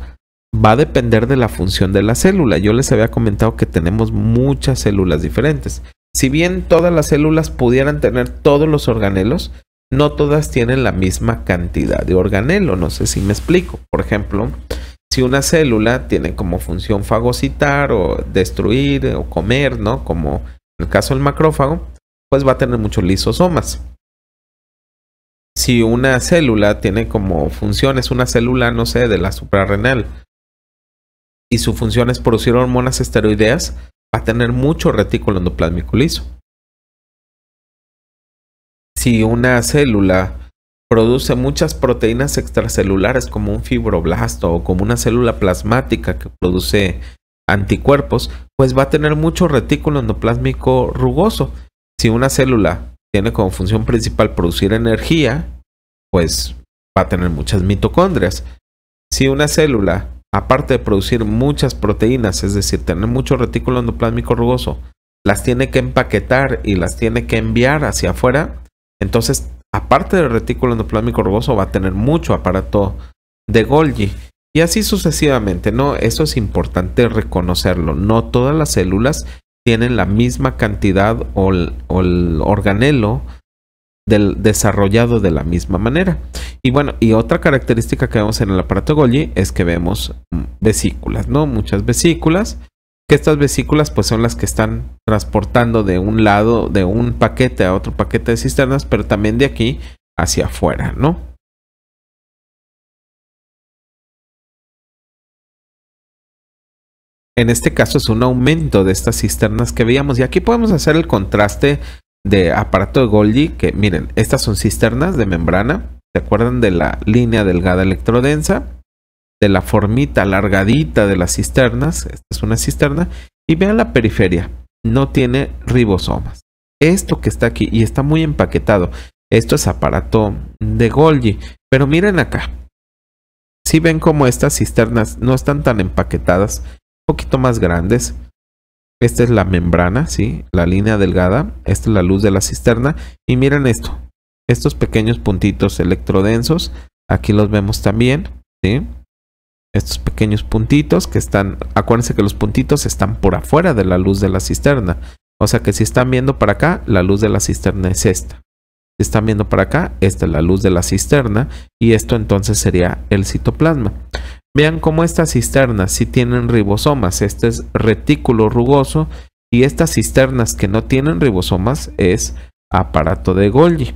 va a depender de la función de la célula. Yo les había comentado que tenemos muchas células diferentes. Si bien todas las células pudieran tener todos los organelos, no todas tienen la misma cantidad de organelo. No sé si me explico. Por ejemplo, si una célula tiene como función fagocitar o destruir o comer, ¿no? Como en el caso del macrófago, pues va a tener muchos lisosomas. Si una célula tiene como función, es una célula, no sé, de la suprarrenal, y su función es producir hormonas esteroideas, va a tener mucho retículo endoplásmico liso. Si una célula produce muchas proteínas extracelulares como un fibroblasto o como una célula plasmática que produce anticuerpos, pues va a tener mucho retículo endoplásmico rugoso. Si una célula tiene como función principal producir energía, pues va a tener muchas mitocondrias. Si una célula, aparte de producir muchas proteínas, es decir, tener mucho retículo endoplásmico rugoso, las tiene que empaquetar y las tiene que enviar hacia afuera, entonces aparte del retículo endoplasmico rugoso, va a tener mucho aparato de Golgi. Y así sucesivamente, ¿no? Eso es importante reconocerlo. No todas las células tienen la misma cantidad o el, organelo desarrollado de la misma manera. Y bueno, y otra característica que vemos en el aparato Golgi es que vemos mm, vesículas, ¿no? Muchas vesículas que estas vesículas pues son las que están transportando de un lado, de un paquete a otro paquete de cisternas, pero también de aquí hacia afuera, ¿no? En este caso es un aumento de estas cisternas que veíamos y aquí podemos hacer el contraste de aparato de Golgi, que miren, estas son cisternas de membrana, ¿se acuerdan de la línea delgada electrodensa? de la formita alargadita de las cisternas, esta es una cisterna, y vean la periferia, no tiene ribosomas. Esto que está aquí y está muy empaquetado, esto es aparato de Golgi, pero miren acá. Si ven como estas cisternas no están tan empaquetadas, un poquito más grandes. Esta es la membrana, ¿sí? la línea delgada, esta es la luz de la cisterna y miren esto, estos pequeños puntitos electrodensos, aquí los vemos también, ¿sí? estos pequeños puntitos que están, acuérdense que los puntitos están por afuera de la luz de la cisterna. O sea que si están viendo para acá, la luz de la cisterna es esta. Si están viendo para acá, esta es la luz de la cisterna y esto entonces sería el citoplasma. Vean cómo estas cisternas si tienen ribosomas, este es retículo rugoso y estas cisternas que no tienen ribosomas es aparato de Golgi.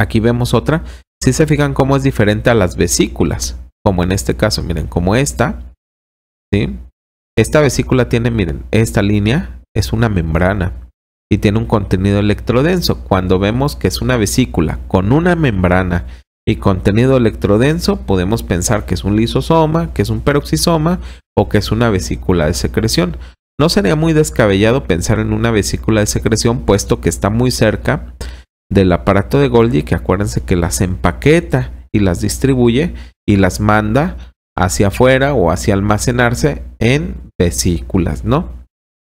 Aquí vemos otra. Si se fijan cómo es diferente a las vesículas como en este caso, miren, como esta, Esta vesícula tiene, miren, esta línea es una membrana y tiene un contenido electrodenso. Cuando vemos que es una vesícula con una membrana y contenido electrodenso, podemos pensar que es un lisosoma, que es un peroxisoma o que es una vesícula de secreción. No sería muy descabellado pensar en una vesícula de secreción puesto que está muy cerca del aparato de Golgi que acuérdense que las empaqueta y las distribuye y las manda hacia afuera o hacia almacenarse en vesículas, ¿no?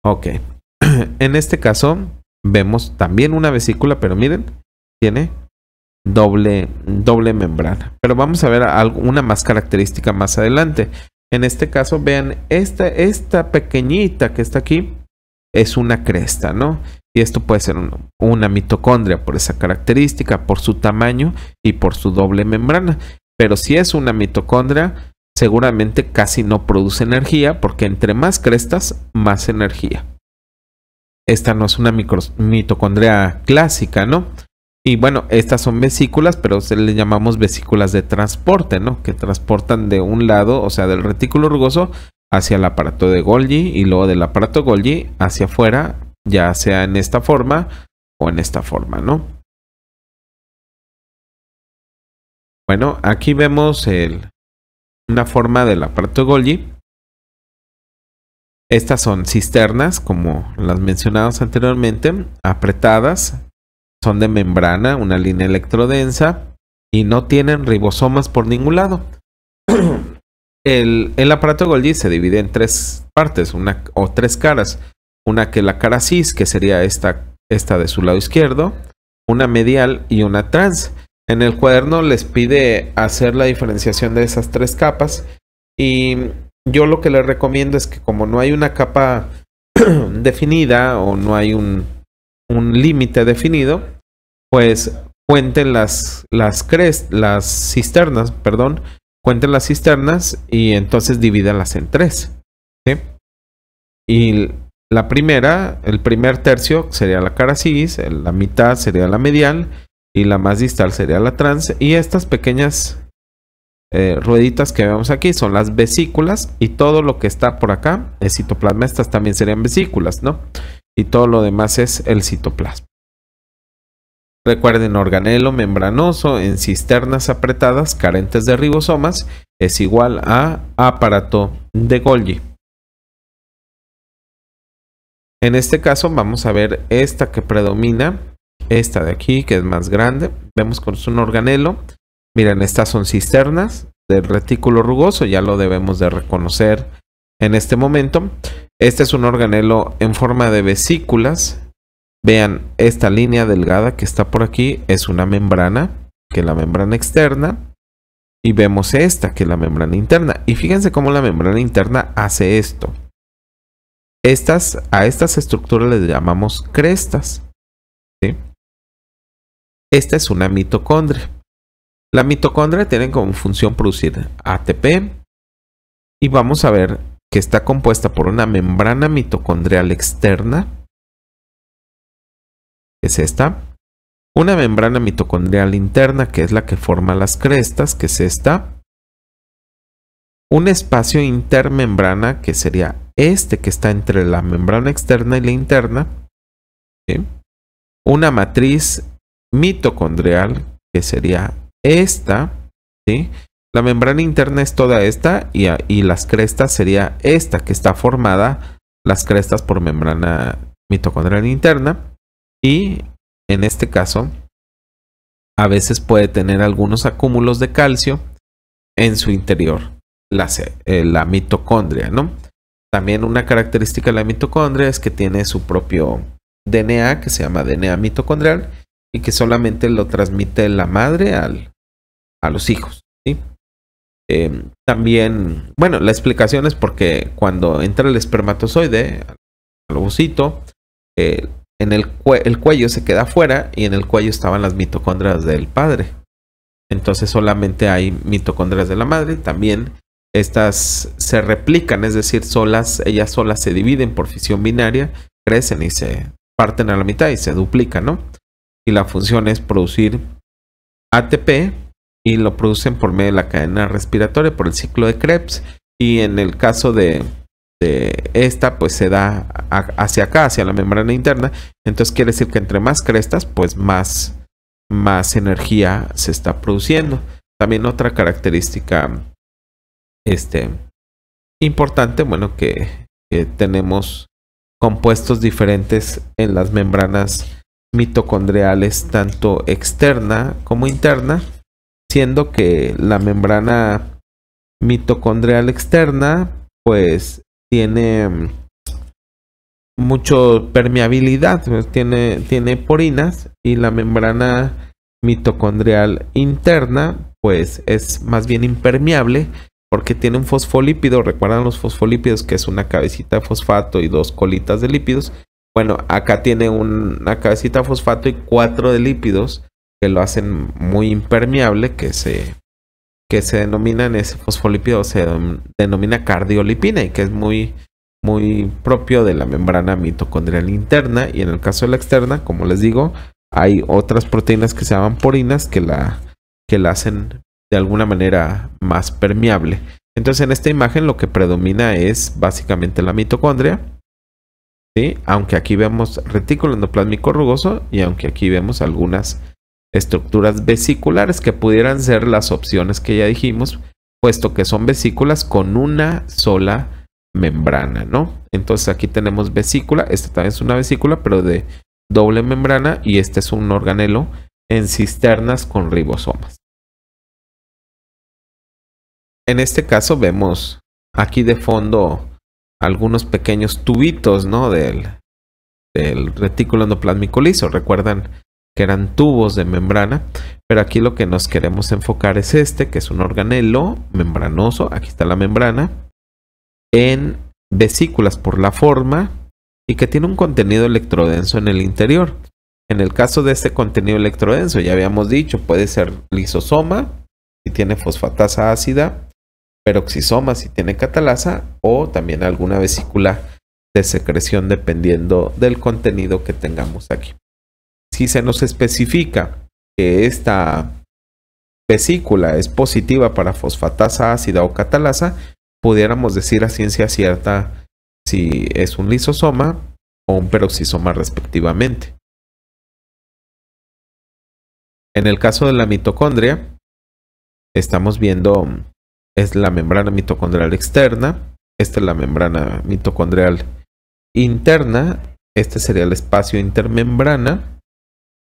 Ok. [clears throat] en este caso vemos también una vesícula, pero miren, tiene doble, doble membrana. Pero vamos a ver alguna más característica más adelante. En este caso, vean, esta, esta pequeñita que está aquí es una cresta, ¿no? Y esto puede ser una mitocondria por esa característica, por su tamaño y por su doble membrana. Pero si es una mitocondria, seguramente casi no produce energía porque entre más crestas, más energía. Esta no es una micro, mitocondria clásica, ¿no? Y bueno, estas son vesículas, pero se le llamamos vesículas de transporte, ¿no? Que transportan de un lado, o sea, del retículo rugoso hacia el aparato de Golgi y luego del aparato Golgi hacia afuera, ya sea en esta forma o en esta forma, ¿no? Bueno, aquí vemos una forma del aparato Golgi. Estas son cisternas, como las mencionadas anteriormente, apretadas, son de membrana, una línea electrodensa y no tienen ribosomas por ningún lado. [clears throat] el, aparato Golgi se divide en tres partes una, o tres caras. Una que la cara cis, que sería esta, esta de su lado izquierdo, una medial y una trans. En el cuaderno les pide hacer la diferenciación de esas tres capas y yo lo que les recomiendo es que como no hay una capa [clears throat] definida o no hay un, límite definido, pues cuenten las, las, cisternas, perdón, cuenten las cisternas y entonces divídanlas en tres. Y la primera, el primer tercio sería la cara cis, la mitad sería la medial y la más distal sería la trans y estas pequeñas eh, rueditas que vemos aquí son las vesículas y todo lo que está por acá es citoplasma, estas también serían vesículas, ¿no? Y todo lo demás es el citoplasma. Recuerden, organelo membranoso en cisternas apretadas carentes de ribosomas es igual a aparato de Golgi. En este caso vamos a ver esta que predomina esta de aquí, que es más grande. Vemos es un organelo. Miren, estas son cisternas del retículo rugoso, ya lo debemos de reconocer en este momento. Este es un organelo en forma de vesículas. Vean, esta línea delgada que está por aquí es una membrana, que es la membrana externa. Y vemos esta, que es la membrana interna. Y fíjense cómo la membrana interna hace esto. Estas, a estas estructuras les llamamos crestas. ¿sí? Esta es una mitocondria. La mitocondria tiene como función producir ATP y vamos a ver que está compuesta por una membrana mitocondrial externa, que es esta, una membrana mitocondrial interna, que es la que forma las crestas, que es esta, un espacio intermembrana, que sería este que está entre la membrana externa y la interna, una matriz mitocondrial, que sería esta, ¿sí? La membrana interna es toda esta y, las crestas sería esta que está formada, las crestas por membrana mitocondrial interna. Y en este caso, a veces puede tener algunos acúmulos de calcio en su interior, la, eh, la mitocondria, ¿no? También una característica de la mitocondria es que tiene su propio DNA que se llama DNA mitocondrial y que solamente lo transmite la madre al, a los hijos. ¿sí? Em, también, bueno, la explicación es porque cuando entra el espermatozoide al ovocito, eh, en el, cuello se queda fuera y en el cuello estaban las mitocondrias del padre. Entonces solamente hay mitocondrias de la madre. También estas se replican, es decir, solas, ellas solas se dividen por fisión binaria, crecen y se parten a la mitad y se duplican, ¿no? y la función es producir ATP y lo producen por medio de la cadena respiratoria, por el ciclo de Krebs. Y en el caso de, esta, pues se da hacia acá, hacia la membrana interna. Entonces quiere decir que entre más crestas, pues más, más energía se está produciendo. También otra característica este, importante, bueno, que tenemos compuestos diferentes en las membranas mitocondriales tanto externa como interna, siendo que la membrana mitocondrial externa pues tiene mm, mucho permeabilidad, pues, tiene, tiene porinas y la membrana mitocondrial interna pues es más bien impermeable porque tiene un fosfolípido, recuerdan los fosfolípidos que es una cabecita de fosfato y dos colitas de lípidos bueno, acá tiene una cabecita fosfato y cuatro de lípidos que lo hacen muy impermeable, que se, que se ese fosfolípido, se denomina cardiolipina y que es muy, muy propio de la membrana mitocondrial interna. Y en el caso de la externa, como les digo, hay otras proteínas que se llaman porinas que la, que la hacen de alguna manera más permeable. Entonces en esta imagen lo que predomina es básicamente la mitocondria aunque aquí vemos retículo endoplásmico rugoso y aunque aquí vemos algunas estructuras vesiculares que pudieran ser las opciones que ya dijimos, puesto que son vesículas con una sola membrana, ¿no? Entonces aquí tenemos vesícula, esta también es una vesícula, pero de doble membrana y este es un organelo en cisternas con ribosomas. En este caso vemos aquí de fondo algunos pequeños tubitos, ¿no? Del, retículo endoplasmico liso. Recuerdan que eran tubos de membrana, pero aquí lo que nos queremos enfocar es este, que es un organelo membranoso, aquí está la membrana, en vesículas por la forma y que tiene un contenido electrodenso en el interior. En el caso de este contenido electrodenso, ya habíamos dicho, puede ser lisosoma, y tiene fosfatasa ácida, peroxisoma si tiene catalasa o también alguna vesícula de secreción dependiendo del contenido que tengamos aquí. Si se nos especifica que esta vesícula es positiva para fosfatasa ácida o catalasa, pudiéramos decir a ciencia cierta si es un lisosoma o un peroxisoma respectivamente. En el caso de la mitocondria, estamos viendo es la membrana mitocondrial externa, esta es la membrana mitocondrial interna, este sería el espacio intermembrana.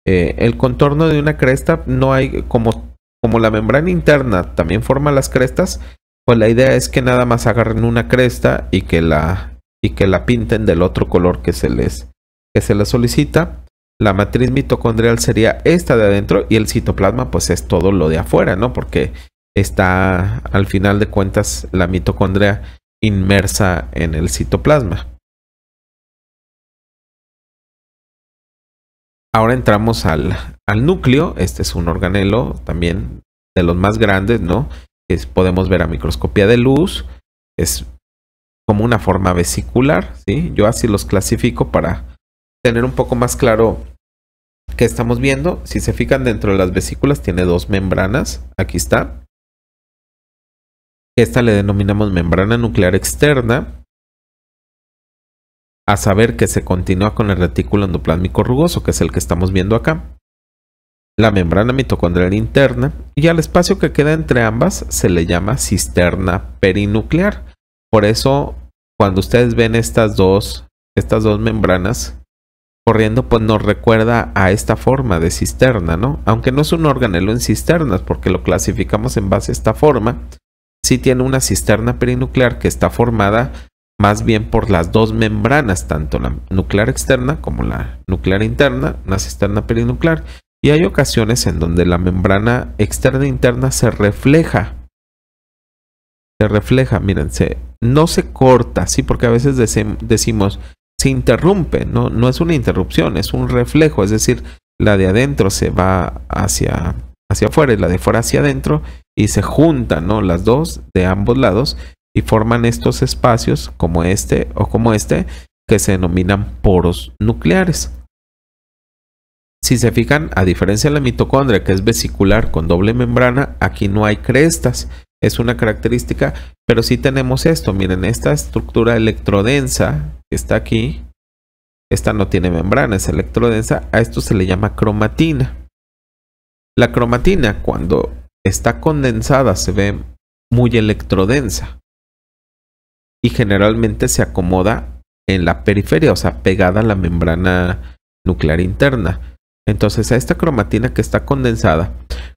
Eh, el contorno de una cresta no hay como, como la membrana interna también forma las crestas, pues la idea es que nada más agarren una cresta y que la y que la pinten del otro color que se les que se les solicita. La matriz mitocondrial sería esta de adentro y el citoplasma pues es todo lo de afuera, ¿no? Porque está al final de cuentas la mitocondria inmersa en el citoplasma. Ahora entramos al, núcleo. Este es un organelo también de los más grandes, ¿no? podemos ver a microscopía de luz. Es como una forma vesicular, ¿sí? Yo así los clasifico para tener un poco más claro qué estamos viendo. Si se fijan dentro de las vesículas, tiene dos membranas. Aquí está. Esta le denominamos membrana nuclear externa, a saber que se continúa con el retículo endoplásmico rugoso, que es el que estamos viendo acá. La membrana mitocondrial interna y al espacio que queda entre ambas se le llama cisterna perinuclear. Por eso, cuando ustedes ven estas dos, estas dos membranas corriendo, pues nos recuerda a esta forma de cisterna, ¿no? Aunque no es un organelo en cisternas, porque lo clasificamos en base a esta forma, si tiene una cisterna perinuclear que está formada más bien por las dos membranas, tanto la nuclear externa como la nuclear interna, una cisterna perinuclear. Y hay ocasiones en donde la membrana externa e interna se refleja. Se refleja, mírense, no se corta, sí, porque a veces decimos se interrumpe, no, no es una interrupción, es un reflejo, es decir, la de adentro se va hacia hacia afuera y la de fuera hacia adentro y se juntan las dos de ambos lados y forman estos espacios como este o como este que se denominan poros nucleares. Si se fijan, a diferencia de la mitocondria que es vesicular con doble membrana, aquí no hay crestas, es una característica, pero sí tenemos esto, miren, esta estructura electrodensa que está aquí, esta no tiene membrana, es electrodensa, a esto se le llama cromatina. La cromatina, cuando está condensada, se ve muy electrodensa y generalmente se acomoda en la periferia, o sea, pegada a la membrana nuclear interna. Entonces, a esta cromatina que está condensada,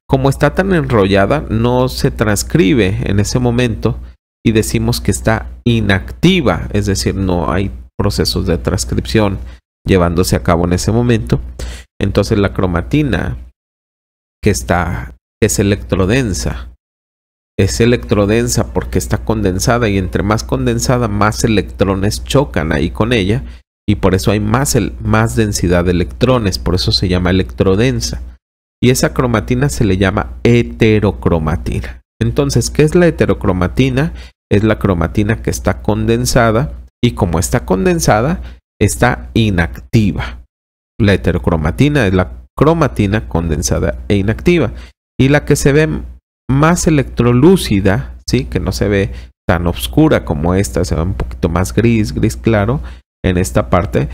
como está tan enrollada, no se transcribe en ese momento y decimos que está inactiva, es decir, no hay procesos de transcripción llevándose a cabo en ese momento. Entonces, la cromatina que está, es electrodensa. Es electrodensa porque está condensada y entre más condensada más electrones chocan ahí con ella y por eso hay más, el, más densidad de electrones, por eso se llama electrodensa. Y esa cromatina se le llama heterocromatina. Entonces, ¿qué es la heterocromatina? Es la cromatina que está condensada y como está condensada, está inactiva. La heterocromatina es la cromatina condensada e inactiva. Y la que se ve más electrolúcida, ¿sí? que no se ve tan oscura como esta, se ve un poquito más gris, gris claro en esta parte,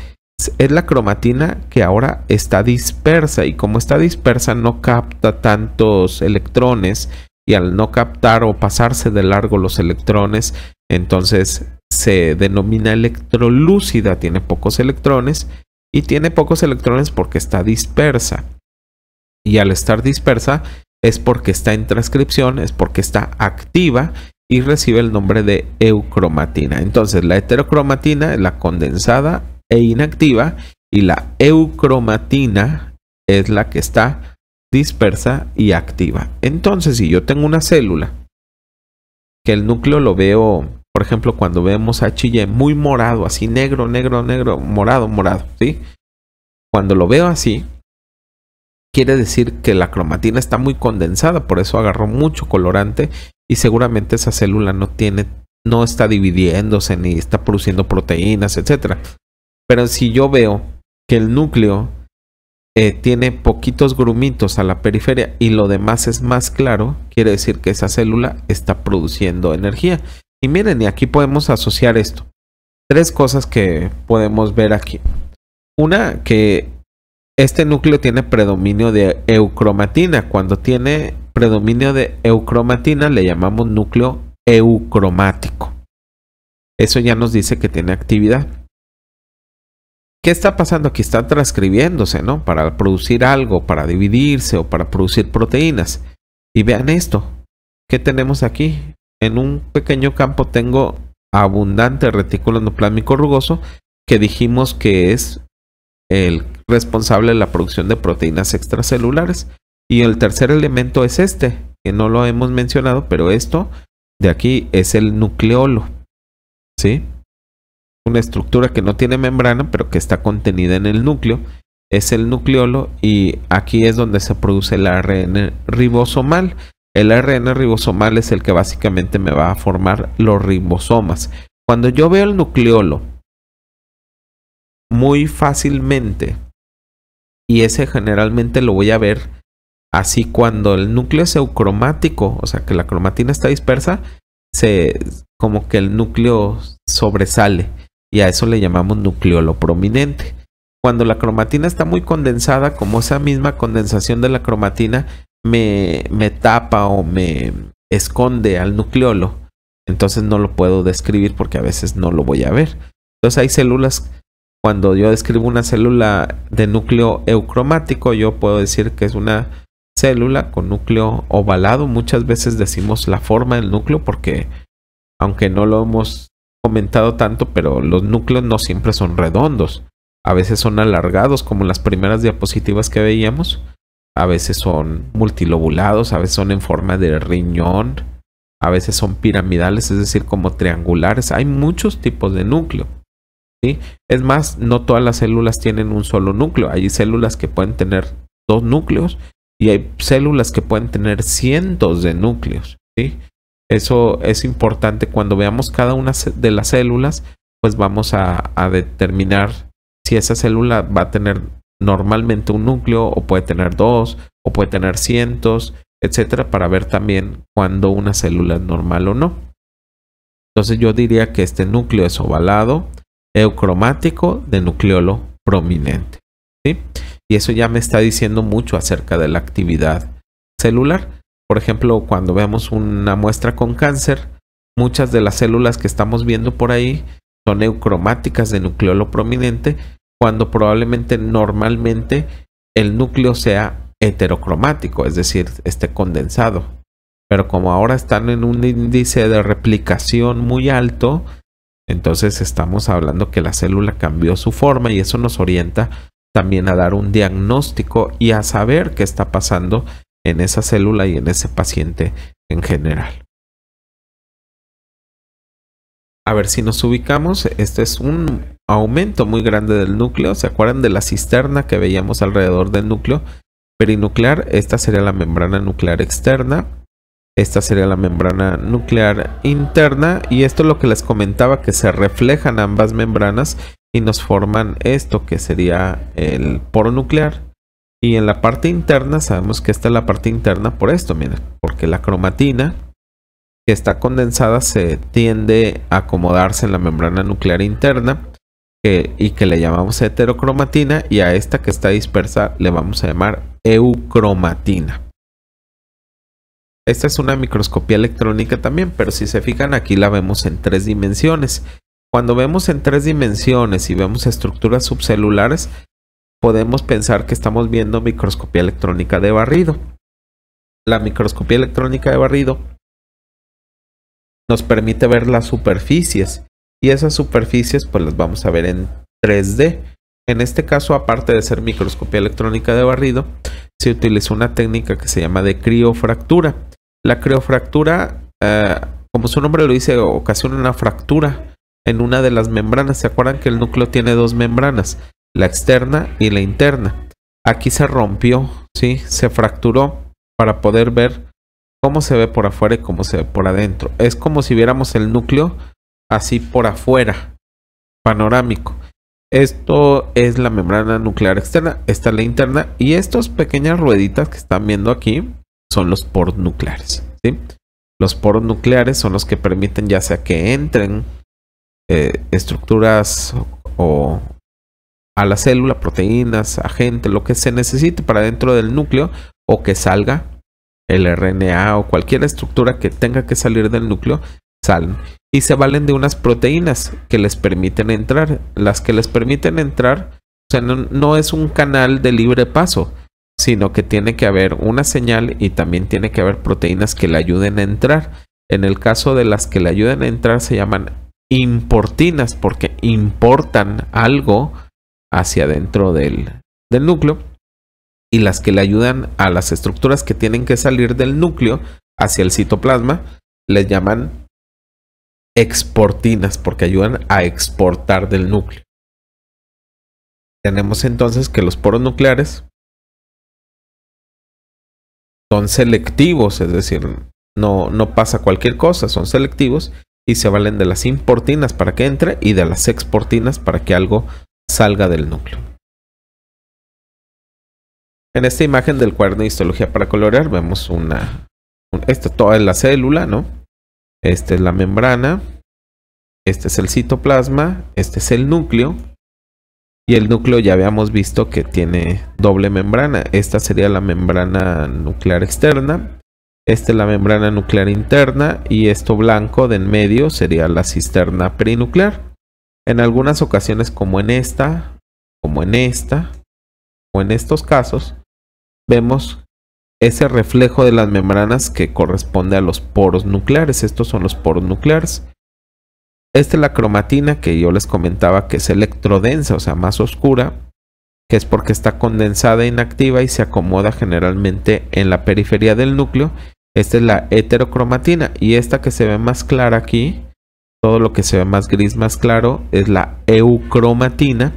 es la cromatina que ahora está dispersa y como está dispersa no capta tantos electrones y al no captar o pasarse de largo los electrones, entonces se denomina electrolúcida, tiene pocos electrones y tiene pocos electrones porque está dispersa. Y al estar dispersa es porque está en transcripción, es porque está activa y recibe el nombre de eucromatina. Entonces la heterocromatina es la condensada e inactiva y la eucromatina es la que está dispersa y activa. Entonces si yo tengo una célula que el núcleo lo veo por ejemplo, cuando vemos a chile muy morado, así negro, negro, negro, morado, morado, ¿sí? Cuando lo veo así, quiere decir que la cromatina está muy condensada, por eso agarró mucho colorante y seguramente esa célula no tiene no está dividiéndose ni está produciendo proteínas, etcétera. Pero si yo veo que el núcleo eh, tiene poquitos grumitos a la periferia y lo demás es más claro, quiere decir que esa célula está produciendo energía. Y miren, y aquí podemos asociar esto. Tres cosas que podemos ver aquí. Una, que este núcleo tiene predominio de eucromatina. Cuando tiene predominio de eucromatina le llamamos núcleo eucromático. Eso ya nos dice que tiene actividad. ¿Qué está pasando? Aquí está transcribiéndose, ¿no? Para producir algo, para dividirse o para producir proteínas. Y vean esto. ¿Qué tenemos aquí? en un pequeño campo tengo abundante retículo endoplasmico rugoso que dijimos que es el responsable de la producción de proteínas extracelulares. Y el tercer elemento es este, que no lo hemos mencionado, pero esto de aquí es el nucleolo. ¿Sí? Una estructura que no tiene membrana, pero que está contenida en el núcleo. Es el nucleolo y aquí es donde se produce el ARN ribosomal el ARN ribosomal es el que básicamente me va a formar los ribosomas. Cuando yo veo el nucleolo muy fácilmente, y ese generalmente lo voy a ver así cuando el núcleo es eucromático, o sea que la cromatina está dispersa, se, como que el núcleo sobresale y a eso le llamamos nucleolo prominente. Cuando la cromatina está muy condensada, como esa misma condensación de la cromatina me, tapa o me esconde al nucleolo, entonces no lo puedo describir porque a veces no lo voy a ver. Entonces hay células, cuando yo describo una célula de núcleo eucromático, yo puedo decir que es una célula con núcleo ovalado. Muchas veces decimos la forma del núcleo porque, aunque no lo hemos comentado tanto, pero los núcleos no siempre son redondos. A veces son alargados, como las primeras diapositivas que veíamos a veces son multilobulados, a veces son en forma de riñón, a veces son piramidales, es decir, como triangulares. Hay muchos tipos de núcleo. y Es más, no todas las células tienen un solo núcleo. Hay células que pueden tener dos núcleos y hay células que pueden tener cientos de núcleos. y Eso es importante. Cuando veamos cada una de las células, pues vamos a determinar si esa célula va a tener normalmente un núcleo o puede tener dos o puede tener cientos, etcétera, para ver también cuando una célula es normal o no. Entonces yo diría que este núcleo es ovalado, eucromático de nucleolo prominente. Y eso ya me está diciendo mucho acerca de la actividad celular. Por ejemplo, cuando vemos una muestra con cáncer, muchas de las células que estamos viendo por ahí son eucromáticas de nucleolo prominente cuando probablemente normalmente el núcleo sea heterocromático, es decir, esté condensado. Pero como ahora están en un índice de replicación muy alto, entonces estamos hablando que la célula cambió su forma y eso nos orienta también a dar un diagnóstico y a saber qué está pasando en esa célula y en ese paciente en general. A ver si nos ubicamos. Este es un aumento muy grande del núcleo. ¿Se acuerdan de la cisterna que veíamos alrededor del núcleo? Perinuclear, esta sería la membrana nuclear externa. Esta sería la membrana nuclear interna. Y esto es lo que les comentaba, que se reflejan ambas membranas y nos forman esto que sería el poro nuclear. Y en la parte interna, sabemos que esta es la parte interna por esto, miren, porque la cromatina que está condensada se tiende a acomodarse en la membrana nuclear interna y que le llamamos heterocromatina y a esta que está dispersa le vamos a llamar eucromatina. Esta es una microscopía electrónica también, pero si se fijan aquí la vemos en tres dimensiones. Cuando vemos en tres dimensiones y vemos estructuras subcelulares, podemos pensar que estamos viendo microscopía electrónica de barrido. La microscopía electrónica de barrido nos permite ver las superficies y esas superficies pues las vamos a ver en 3D. En este caso, aparte de ser microscopía electrónica de barrido, se utiliza una técnica que se llama de criofractura. La criofractura, eh, como su nombre lo dice, ocasiona una fractura en una de las membranas. ¿Se acuerdan que el núcleo tiene dos membranas? La externa y la interna. Aquí se rompió, ¿sí? se fracturó para poder ver cómo se ve por afuera y cómo se ve por adentro. Es como si viéramos el núcleo así por afuera, panorámico. Esto es la membrana nuclear externa, esta es la interna y estas pequeñas rueditas que están viendo aquí son los poros nucleares. Los poros nucleares son los que permiten ya sea que entren eh, estructuras o a la célula, proteínas, agentes, lo que se necesite para dentro del núcleo o que salga el RNA o cualquier estructura que tenga que salir del núcleo, salen y se valen de unas proteínas que les permiten entrar. Las que les permiten entrar, o sea, no, es un canal de libre paso, sino que tiene que haber una señal y también tiene que haber proteínas que le ayuden a entrar. En el caso de las que le ayudan a entrar se llaman importinas porque importan algo hacia dentro del, del núcleo y las que le ayudan a las estructuras que tienen que salir del núcleo hacia el citoplasma les llaman exportinas porque ayudan a exportar del núcleo. Tenemos entonces que los poros nucleares son selectivos, es decir, no, no pasa cualquier cosa, son selectivos y se valen de las importinas para que entre y de las exportinas para que algo salga del núcleo. En esta imagen del cuaderno de histología para colorear vemos una, esta toda la célula, ¿no? Esta es la membrana. Este es el citoplasma. Este es el núcleo. Y el núcleo ya habíamos visto que tiene doble membrana. Esta sería la membrana nuclear externa. Esta es la membrana nuclear interna y esto blanco de en medio sería la cisterna perinuclear. En algunas ocasiones como en esta, como en esta, o en estos casos, vemos ese reflejo de las membranas que corresponde a los poros nucleares. Estos son los poros nucleares. Esta es la cromatina que yo les comentaba que es electrodensa, o sea, más oscura, que es porque está condensada e inactiva y se acomoda generalmente en la periferia del núcleo. Esta es la heterocromatina y esta que se ve más clara aquí, todo lo que se ve más gris, más claro, es la eucromatina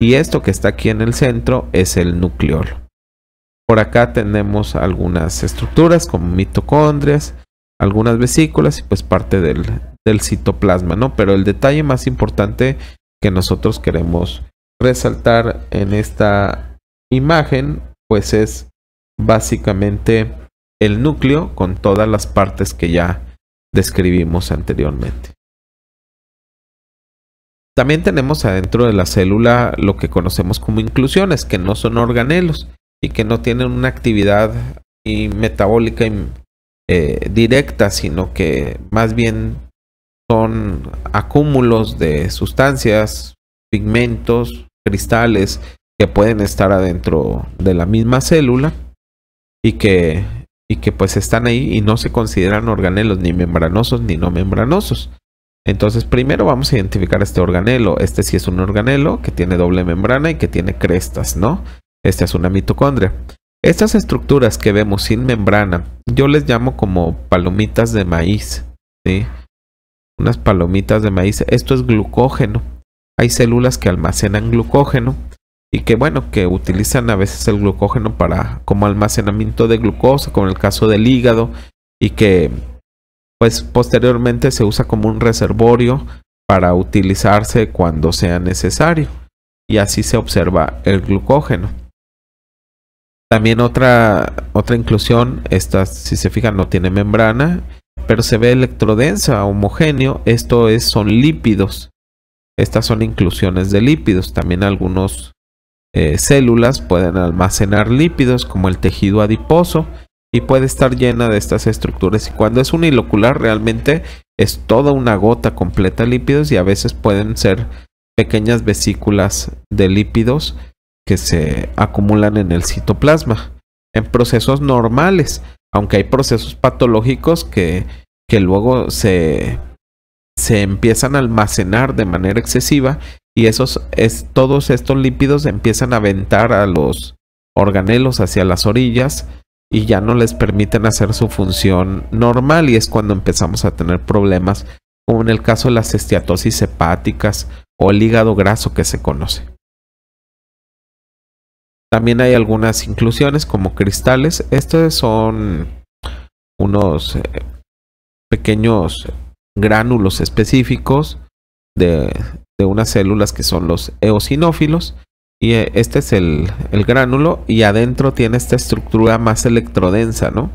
y esto que está aquí en el centro es el nucleolo. Por acá tenemos algunas estructuras como mitocondrias, algunas vesículas y pues parte del, citoplasma, ¿no? Pero el detalle más importante que nosotros queremos resaltar en esta imagen pues es básicamente el núcleo con todas las partes que ya describimos anteriormente. También tenemos adentro de la célula lo que conocemos como inclusiones, que no son organelos, y que no tienen una actividad metabólica eh, directa, sino que más bien son acúmulos de sustancias, pigmentos, cristales que pueden estar adentro de la misma célula y que, y que pues están ahí y no se consideran organelos ni membranosos ni no membranosos. Entonces primero vamos a identificar este organelo. Este sí es un organelo que tiene doble membrana y que tiene crestas, ¿no? Esta es una mitocondria. Estas estructuras que vemos sin membrana, yo les llamo como palomitas de maíz. ¿sí? Unas palomitas de maíz. Esto es glucógeno. Hay células que almacenan glucógeno y que bueno, que utilizan a veces el glucógeno para como almacenamiento de glucosa, como en el caso del hígado, y que pues posteriormente se usa como un reservorio para utilizarse cuando sea necesario. Y así se observa el glucógeno. También otra, otra inclusión, esta si se fijan no tiene membrana, pero se ve electrodensa, homogéneo, esto es, son lípidos. Estas son inclusiones de lípidos. También algunas eh, células pueden almacenar lípidos como el tejido adiposo y puede estar llena de estas estructuras. Y cuando es unilocular realmente es toda una gota completa de lípidos y a veces pueden ser pequeñas vesículas de lípidos que se acumulan en el citoplasma en procesos normales, aunque hay procesos patológicos que, que luego se, se empiezan a almacenar de manera excesiva y esos, es, todos estos lípidos empiezan a aventar a los organelos hacia las orillas y ya no les permiten hacer su función normal y es cuando empezamos a tener problemas como en el caso de las esteatosis hepáticas o el hígado graso que se conoce. También hay algunas inclusiones como cristales. Estos son unos eh, pequeños gránulos específicos de, unas células que son los eosinófilos. Y eh, este es el, gránulo y adentro tiene esta estructura más electrodensa, ¿no?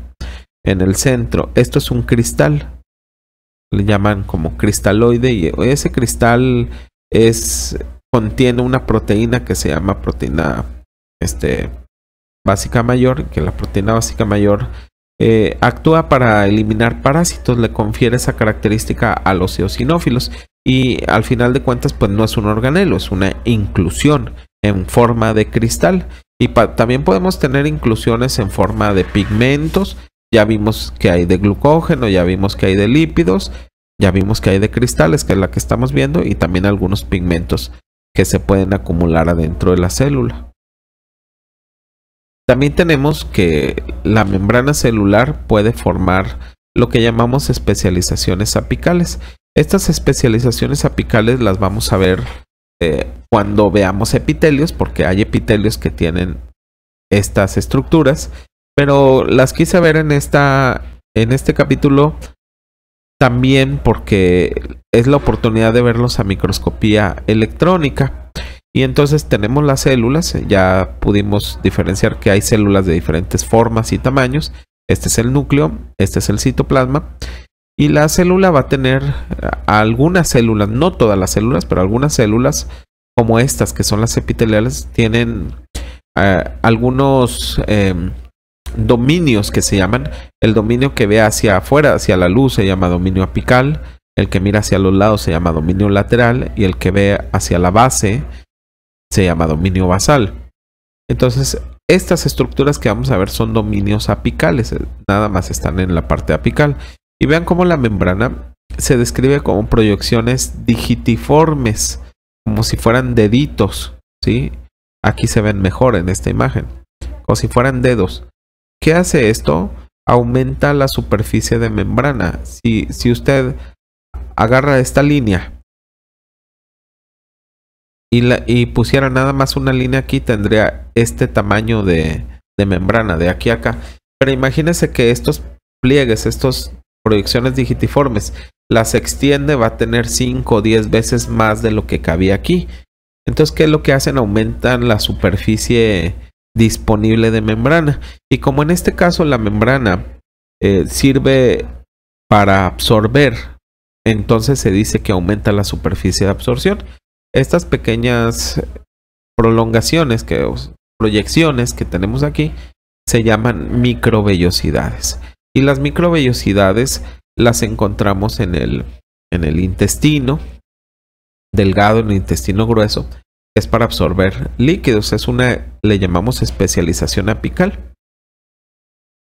En el centro. Esto es un cristal. Le llaman como cristaloide y ese cristal es contiene una proteína que se llama proteína este, básica mayor, que la proteína básica mayor eh, actúa para eliminar parásitos, le confiere esa característica a los eosinófilos y al final de cuentas pues no es un organelo, es una inclusión en forma de cristal y también podemos tener inclusiones en forma de pigmentos, ya vimos que hay de glucógeno, ya vimos que hay de lípidos, ya vimos que hay de cristales, que es la que estamos viendo, y también algunos pigmentos que se pueden acumular adentro de la célula. También tenemos que la membrana celular puede formar lo que llamamos especializaciones apicales. Estas especializaciones apicales las vamos a ver eh, cuando veamos epitelios, porque hay epitelios que tienen estas estructuras, pero las quise ver en, esta, en este capítulo también porque es la oportunidad de verlos a microscopía electrónica. Y entonces tenemos las células, ya pudimos diferenciar que hay células de diferentes formas y tamaños. Este es el núcleo, este es el citoplasma. Y la célula va a tener eh, algunas células, no todas las células, pero algunas células como estas que son las epiteliales, tienen eh, algunos em, dominios que se llaman. El dominio que ve hacia afuera, hacia la luz, se llama dominio apical. El que mira hacia los lados se llama dominio lateral y el que ve hacia la base se llama dominio basal. Entonces, estas estructuras que vamos a ver son dominios apicales, eh, nada más están en la parte apical. Y vean cómo la membrana se describe como proyecciones digitiformes, como si fueran deditos, ¿sí? Aquí se ven mejor en esta imagen, como si fueran dedos. ¿Qué hace esto? Aumenta la superficie de membrana. Si, si usted agarra esta línea y, pusiera nada más una línea aquí, tendría este tamaño de, membrana, de aquí a acá. Pero imagínense que estos pliegues, estas proyecciones digitiformes, las extiende, va a tener 5 o 10 veces más de lo que cabía aquí. Entonces, ¿qué es lo que hacen? Aumentan la superficie disponible de membrana. Y como en este caso la membrana eh, sirve para absorber, entonces se dice que aumenta la superficie de absorción estas pequeñas prolongaciones, que, proyecciones que tenemos aquí, se llaman microvellosidades. Y las microvellosidades las encontramos en el, en el intestino delgado, en el intestino grueso. Es para absorber líquidos. Es una, le llamamos especialización apical.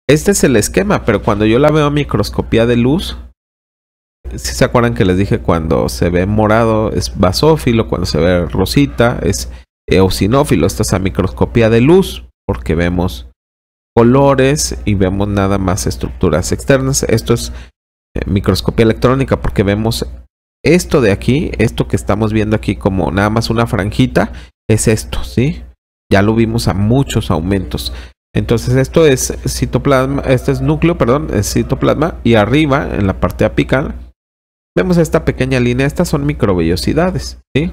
Este es el esquema, pero cuando yo la veo a microscopía de luz, si se acuerdan que les dije cuando se ve morado es basófilo, cuando se ve rosita es eosinófilo, esta es a microscopía de luz, porque vemos colores y vemos nada más estructuras externas. Esto es eh, microscopía electrónica porque vemos esto de aquí, esto que estamos viendo aquí como nada más una franjita, es esto, ¿sí? Ya lo vimos a muchos aumentos. Entonces esto es citoplasma, este es núcleo, perdón, es citoplasma y arriba en la parte apical Vemos esta pequeña línea, estas son microvellosidades, ¿sí?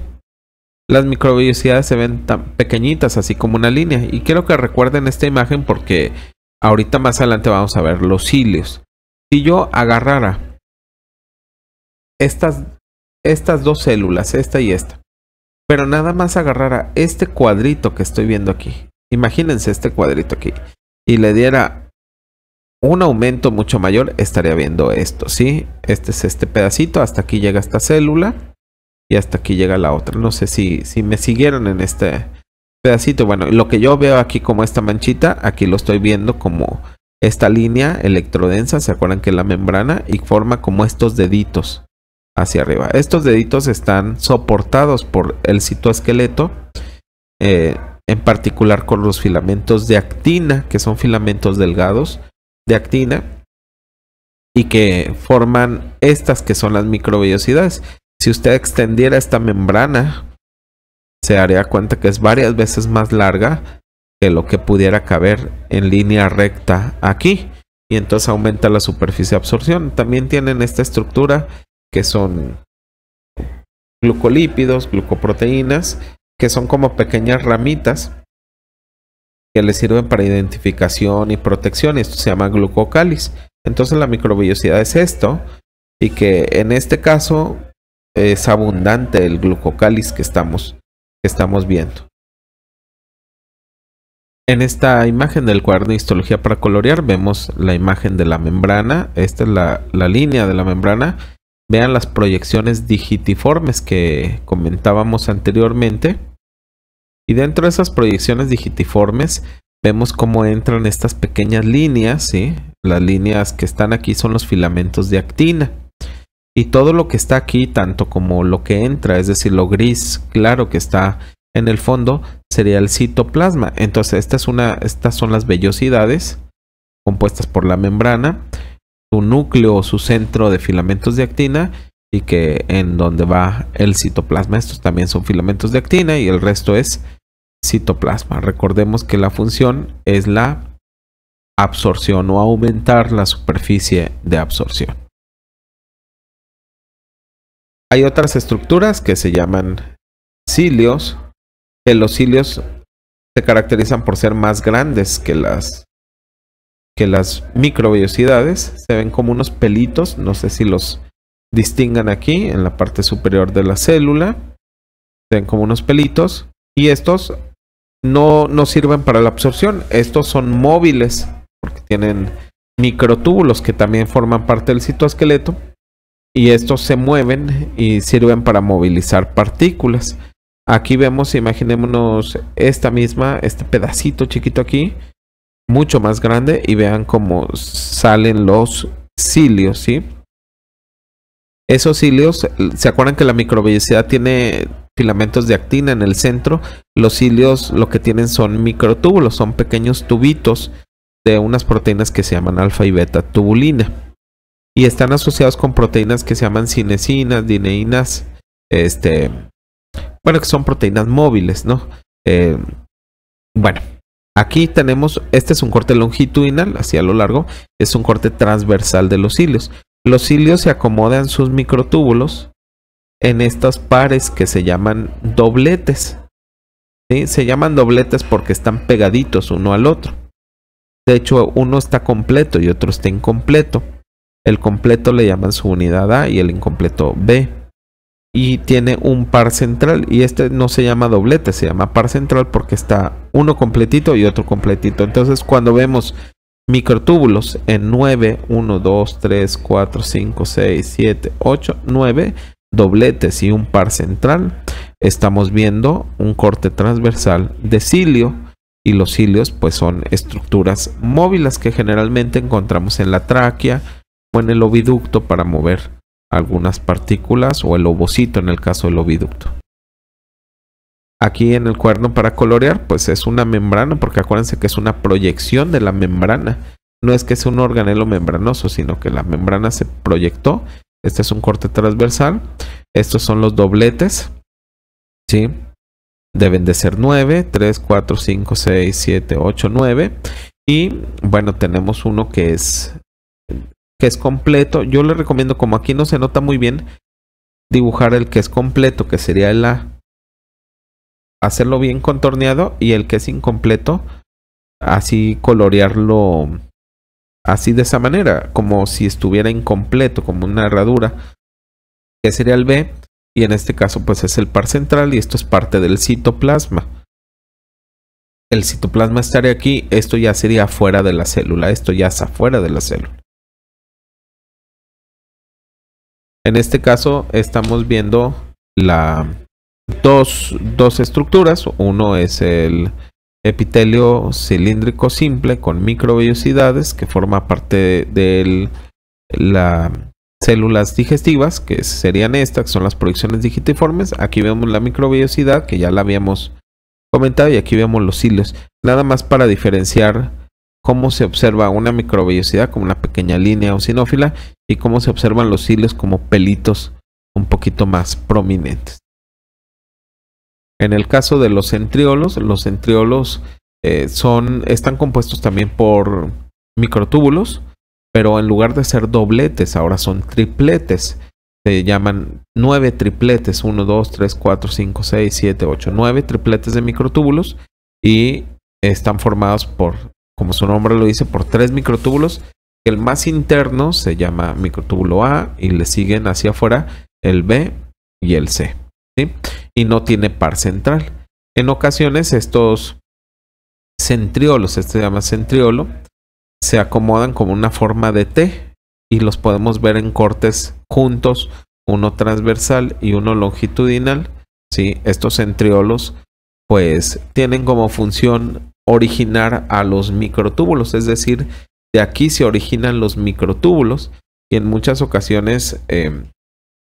Las microvellosidades se ven tan pequeñitas, así como una línea. Y quiero que recuerden esta imagen porque ahorita más adelante vamos a ver los cilios. Si yo agarrara estas, estas dos células, esta y esta, pero nada más agarrara este cuadrito que estoy viendo aquí, imagínense este cuadrito aquí, y le diera un aumento mucho mayor, estaría viendo esto, ¿sí? Este es este pedacito, hasta aquí llega esta célula y hasta aquí llega la otra. No sé si, si me siguieron en este pedacito. Bueno, lo que yo veo aquí como esta manchita, aquí lo estoy viendo como esta línea electrodensa, ¿se acuerdan que la membrana? Y forma como estos deditos hacia arriba. Estos deditos están soportados por el citoesqueleto, eh, en particular con los filamentos de actina, que son filamentos delgados de actina y que forman estas que son las microbiosidades Si usted extendiera esta membrana, se daría cuenta que es varias veces más larga que lo que pudiera caber en línea recta aquí. Y entonces aumenta la superficie de absorción. También tienen esta estructura que son glucolípidos, glucoproteínas, que son como pequeñas ramitas que le sirven para identificación y protección. Esto se llama glucocális. Entonces la microbiosidad es esto y que en este caso es abundante el glucocáliz que estamos, viendo. En esta imagen del cuaderno de histología para colorear vemos la imagen de la membrana. Esta es la línea de la membrana. Vean las proyecciones digitiformes que comentábamos anteriormente. Y dentro de esas proyecciones digitiformes vemos cómo entran estas pequeñas líneas, Las líneas que están aquí son los filamentos de actina. Y todo lo que está aquí, tanto como lo que entra, es decir, lo gris claro que está en el fondo, sería el citoplasma. Entonces, esta es una, estas son las vellosidades compuestas por la membrana, su núcleo su centro de filamentos de actina y que en donde va el citoplasma, estos también son filamentos de actina y el resto es citoplasma. Recordemos que la función es la absorción o aumentar la superficie de absorción. Hay otras estructuras que se llaman cilios, que los cilios se caracterizan por ser más grandes que las que las se ven como unos pelitos, no sé si los distingan aquí en la parte superior de la célula, se ven como unos pelitos y estos no, sirven para la absorción. Estos son móviles porque tienen microtúbulos que también forman parte del citoesqueleto y estos se mueven y sirven para movilizar partículas. Aquí vemos, imaginémonos esta misma, este pedacito chiquito aquí, mucho más grande y vean cómo salen los cilios, ¿sí? Esos cilios, ¿se acuerdan que la microvellosidad tiene filamentos de actina en el centro. Los cilios lo que tienen son microtúbulos, son pequeños tubitos de unas proteínas que se llaman alfa y beta tubulina. Y están asociados con proteínas que se llaman cinesinas, dineínas, este, bueno, que son proteínas móviles, ¿no? Eh, bueno, aquí tenemos, este es un corte longitudinal, hacia lo largo, es un corte transversal de los cilios. Los cilios se acomodan sus microtúbulos en estos pares que se llaman dobletes. ¿sí? Se llaman dobletes porque están pegaditos uno al otro. De hecho, uno está completo y otro está incompleto. El completo le llaman su unidad A y el incompleto B. Y tiene un par central. Y este no se llama doblete, se llama par central porque está uno completito y otro completito. Entonces, cuando vemos microtúbulos en 9, 1, 2, 3, 4, 5, 6, 7, 8, 9, dobletes y un par central, estamos viendo un corte transversal de cilio y los cilios pues son estructuras móviles que generalmente encontramos en la tráquea o en el oviducto para mover algunas partículas o el ovocito en el caso del oviducto. Aquí en el cuerno para colorear pues es una membrana porque acuérdense que es una proyección de la membrana. No es que sea un organelo membranoso, sino que la membrana se proyectó este es un corte transversal. Estos son los dobletes. ¿Sí? Deben de ser 9, 3, 4, 5, 6, 7, 8, 9. Y bueno, tenemos uno que es, que es completo. Yo le recomiendo, como aquí no se nota muy bien, dibujar el que es completo, que sería el A. Hacerlo bien contorneado y el que es incompleto, así colorearlo así de esa manera, como si estuviera incompleto, como una herradura, que sería el B, y en este caso pues es el par central y esto es parte del citoplasma. El citoplasma estaría aquí, esto ya sería fuera de la célula, esto ya está fuera de la célula. En este caso estamos viendo la, dos, dos estructuras, uno es el, epitelio cilíndrico simple con microvellosidades que forma parte de las células digestivas, que serían estas, que son las proyecciones digitiformes. Aquí vemos la microvellosidad, que ya la habíamos comentado, y aquí vemos los cilios. Nada más para diferenciar cómo se observa una microvellosidad como una pequeña línea o sinófila y cómo se observan los cilios como pelitos un poquito más prominentes. En el caso de los centriolos, los centriolos eh, son, están compuestos también por microtúbulos, pero en lugar de ser dobletes, ahora son tripletes. Se llaman nueve tripletes, uno, dos, 3, cuatro, cinco, seis, siete, ocho, nueve tripletes de microtúbulos y están formados por, como su nombre lo dice, por tres microtúbulos. El más interno se llama microtúbulo A y le siguen hacia afuera el B y el C. ¿sí? y no tiene par central. En ocasiones estos centriolos, este se llama centriolo, se acomodan como una forma de T y los podemos ver en cortes juntos, uno transversal y uno longitudinal. si Estos centriolos pues tienen como función originar a los microtúbulos, es decir, de aquí se originan los microtúbulos y en muchas ocasiones eh,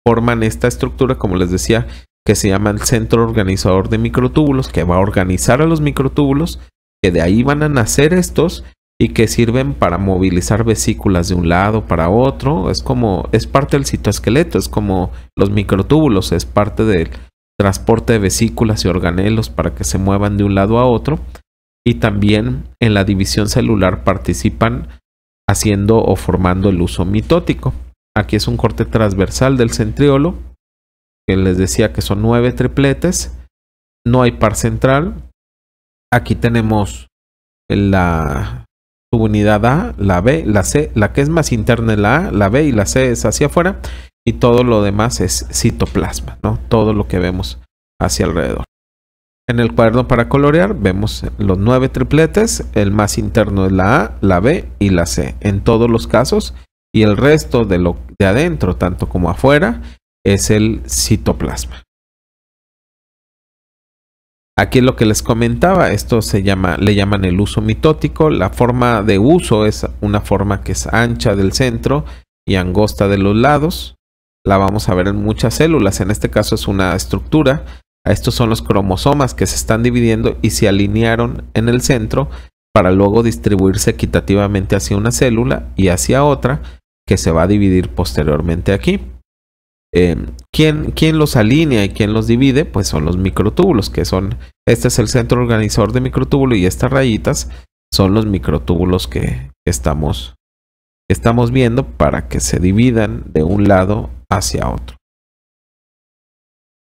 forman esta estructura, como les decía, que se llama el Centro Organizador de Microtúbulos, que va a organizar a los microtúbulos, que de ahí van a nacer estos y que sirven para movilizar vesículas de un lado para otro. Es como, es parte del citoesqueleto, es como los microtúbulos, es parte del transporte de vesículas y organelos para que se muevan de un lado a otro. Y también en la división celular participan haciendo o formando el uso mitótico. Aquí es un corte transversal del centriolo que les decía que son nueve tripletes. No hay par central. Aquí tenemos la subunidad A, la B, la C, la que es más interna es la A, la B y la C es hacia afuera y todo lo demás es citoplasma, ¿no? Todo lo que vemos hacia alrededor. En el cuaderno para colorear vemos los nueve tripletes, el más interno es la A, la B y la C en todos los casos y el resto de lo de adentro, tanto como afuera, es el citoplasma. Aquí es lo que les comentaba, esto se llama, le llaman el uso mitótico. La forma de uso es una forma que es ancha del centro y angosta de los lados. La vamos a ver en muchas células, en este caso es una estructura. Estos son los cromosomas que se están dividiendo y se alinearon en el centro para luego distribuirse equitativamente hacia una célula y hacia otra que se va a dividir posteriormente aquí. Eh, ¿quién, ¿quién, los alinea y quién los divide? Pues son los microtúbulos, que son, este es el centro organizador de microtúbulo y estas rayitas son los microtúbulos que estamos, estamos viendo para que se dividan de un lado hacia otro.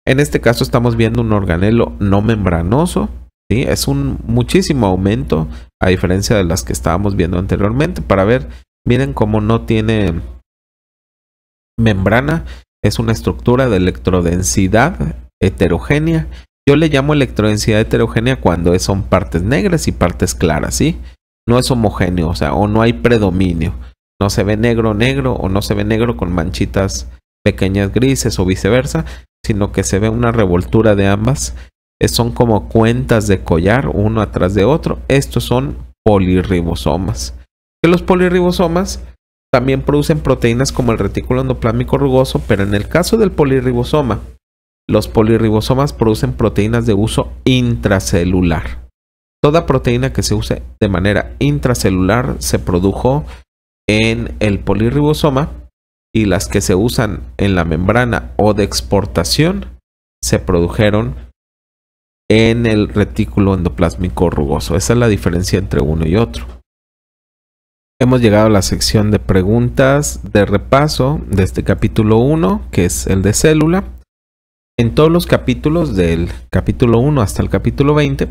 En este caso estamos viendo un organelo no membranoso, ¿sí? es un muchísimo aumento a diferencia de las que estábamos viendo anteriormente. Para ver, miren cómo no tiene membrana es una estructura de electrodensidad heterogénea. Yo le llamo electrodensidad heterogénea cuando son partes negras y partes claras, ¿sí? No es homogéneo, o sea, o no hay predominio. No se ve negro negro o no se ve negro con manchitas pequeñas grises o viceversa, sino que se ve una revoltura de ambas. son como cuentas de collar uno atrás de otro. Estos son polirribosomas. Que los polirribosomas también producen proteínas como el retículo endoplásmico rugoso, pero en el caso del polirribosoma, los polirribosomas producen proteínas de uso intracelular. Toda proteína que se use de manera intracelular se produjo en el polirribosoma y las que se usan en la membrana o de exportación se produjeron en el retículo endoplásmico rugoso. Esa es la diferencia entre uno y otro. Hemos llegado a la sección de preguntas de repaso de este capítulo 1, que es el de célula. En todos los capítulos, del capítulo 1 hasta el capítulo 20,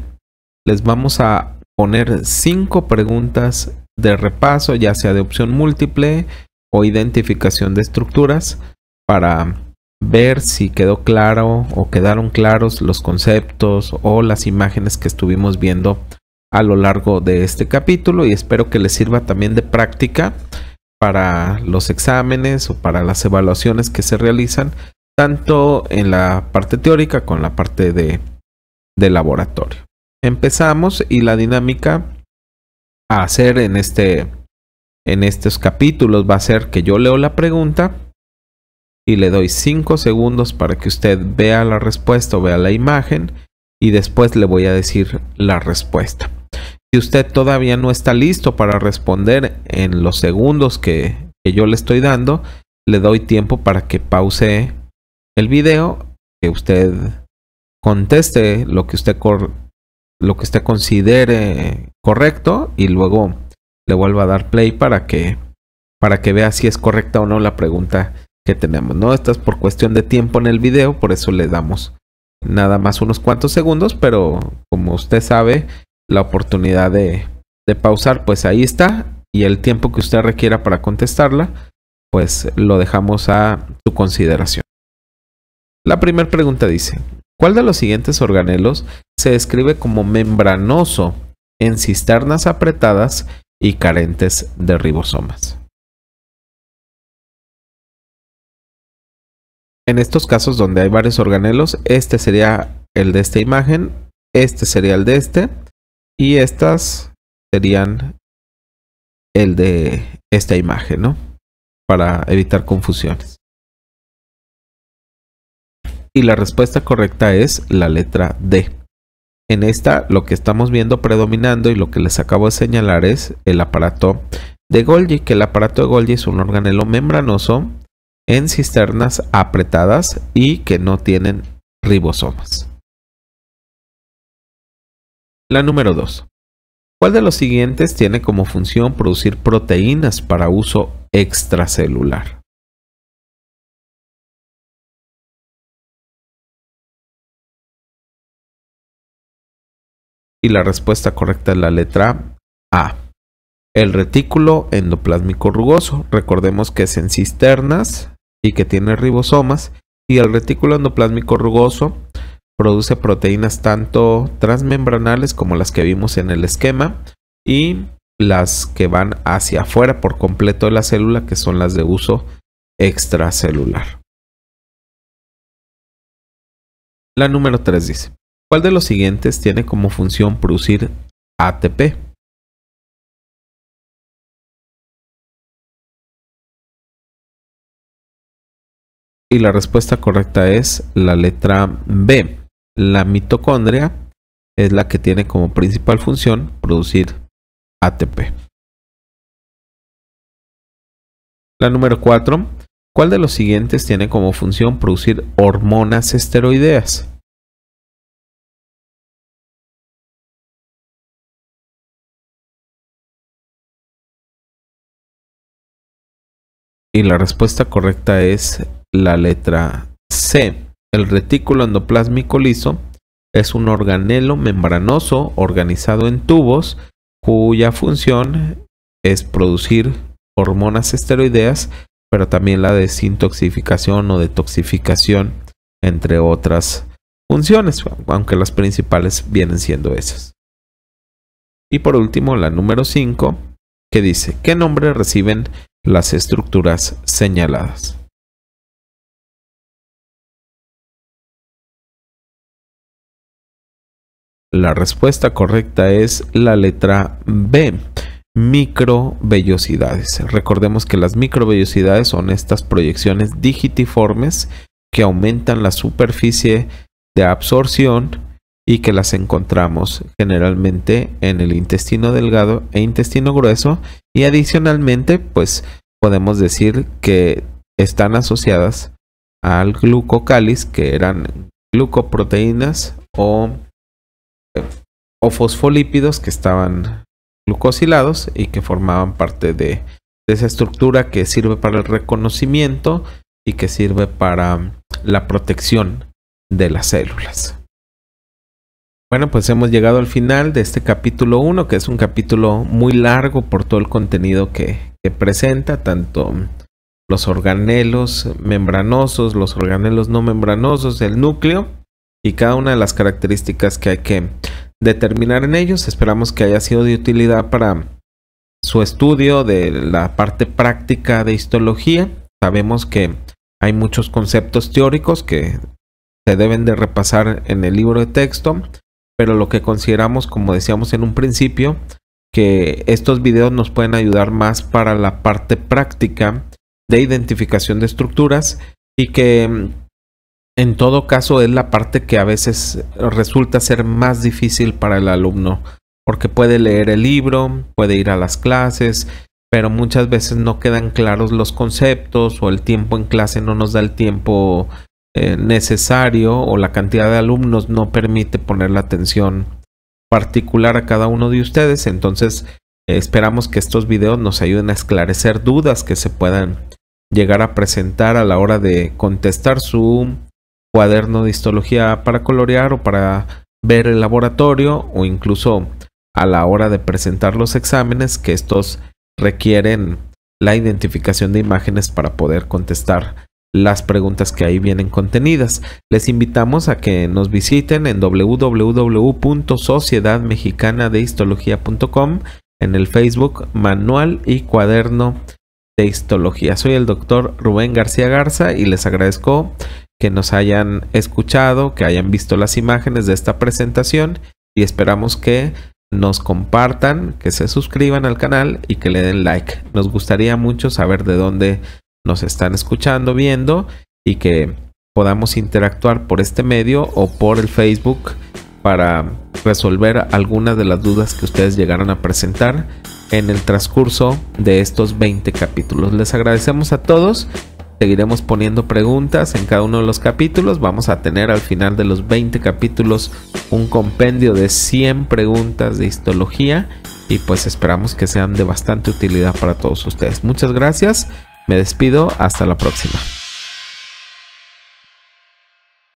les vamos a poner 5 preguntas de repaso, ya sea de opción múltiple o identificación de estructuras, para ver si quedó claro o quedaron claros los conceptos o las imágenes que estuvimos viendo a lo largo de este capítulo y espero que les sirva también de práctica para los exámenes o para las evaluaciones que se realizan tanto en la parte teórica como en la parte de, laboratorio. Empezamos y la dinámica a hacer en, este, en estos capítulos va a ser que yo leo la pregunta y le doy 5 segundos para que usted vea la respuesta o vea la imagen y después le voy a decir la respuesta. Si usted todavía no está listo para responder en los segundos que, yo le estoy dando, le doy tiempo para que pause el video, que usted conteste lo que usted, lo que usted considere correcto y luego le vuelva a dar play para que, para que vea si es correcta o no la pregunta que tenemos. No, esta es por cuestión de tiempo en el video, por eso le damos nada más unos cuantos segundos, pero como usted sabe, la oportunidad de, pausar, pues ahí está. Y el tiempo que usted requiera para contestarla, pues lo dejamos a su consideración. La primera pregunta dice, ¿cuál de los siguientes organelos se describe como membranoso en cisternas apretadas y carentes de ribosomas? En estos casos donde hay varios organelos, este sería el de esta imagen, este sería el de este, y estas serían el de esta imagen, ¿no? Para evitar confusiones. Y la respuesta correcta es la letra D. En esta lo que estamos viendo predominando y lo que les acabo de señalar es el aparato de Golgi, que el aparato de Golgi es un organelo membranoso en cisternas apretadas y que no tienen ribosomas. La número 2. ¿Cuál de los siguientes tiene como función producir proteínas para uso extracelular? Y la respuesta correcta es la letra A. El retículo endoplásmico rugoso. Recordemos que es en cisternas y que tiene ribosomas. Y el retículo endoplásmico rugoso produce proteínas tanto transmembranales como las que vimos en el esquema y las que van hacia afuera por completo de la célula que son las de uso extracelular. La número 3 dice, ¿cuál de los siguientes tiene como función producir ATP? Y la respuesta correcta es la letra B. La mitocondria es la que tiene como principal función producir ATP. La número 4. ¿Cuál de los siguientes tiene como función producir hormonas esteroideas? Y la respuesta correcta es la letra C. El retículo endoplasmico liso es un organelo membranoso organizado en tubos cuya función es producir hormonas esteroideas, pero también la desintoxificación o detoxificación, entre otras funciones, aunque las principales vienen siendo esas. Y por último, la número 5, que dice, ¿qué nombre reciben las estructuras señaladas? La respuesta correcta es la letra B microvellosidades. Recordemos que las microvellosidades son estas proyecciones digitiformes que aumentan la superficie de absorción y que las encontramos generalmente en el intestino delgado e intestino grueso y adicionalmente pues podemos decir que están asociadas al glucocalis que eran glucoproteínas o o fosfolípidos que estaban glucosilados y que formaban parte de, esa estructura que sirve para el reconocimiento y que sirve para mm, la protección de las células. Bueno, pues hemos llegado al final de este capítulo 1, que es un capítulo muy largo por todo el contenido que, que, presenta, tanto mm, los organelos membranosos, los organelos no membranosos, el núcleo y cada una de las características que hay que determinar en ellos. Esperamos que haya sido de utilidad para su estudio de la parte práctica de histología. Sabemos que hay muchos conceptos teóricos que se deben de repasar en el libro de texto, pero lo que consideramos, como decíamos en un principio, que estos videos nos pueden ayudar más para la parte práctica de identificación de estructuras y que en todo caso, es la parte que a veces resulta ser más difícil para el alumno, porque puede leer el libro, puede ir a las clases, pero muchas veces no quedan claros los conceptos o el tiempo en clase no nos da el tiempo eh, necesario o la cantidad de alumnos no permite poner la atención particular a cada uno de ustedes. Entonces, esperamos que estos videos nos ayuden a esclarecer dudas que se puedan llegar a presentar a la hora de contestar su cuaderno de histología para colorear o para ver el laboratorio o incluso a la hora de presentar los exámenes que estos requieren la identificación de imágenes para poder contestar las preguntas que ahí vienen contenidas. Les invitamos a que nos visiten en www.sociedadmexicanadehistología.com en el Facebook Manual y Cuaderno de Histología. Soy el doctor Rubén García Garza y les agradezco que nos hayan escuchado, que hayan visto las imágenes de esta presentación y esperamos que nos compartan, que se suscriban al canal y que le den like. Nos gustaría mucho saber de dónde nos están escuchando, viendo y que podamos interactuar por este medio o por el Facebook para resolver algunas de las dudas que ustedes llegaron a presentar en el transcurso de estos 20 capítulos. Les agradecemos a todos Seguiremos poniendo preguntas en cada uno de los capítulos. Vamos a tener al final de los 20 capítulos un compendio de 100 preguntas de histología y pues esperamos que sean de bastante utilidad para todos ustedes. Muchas gracias. Me despido. Hasta la próxima.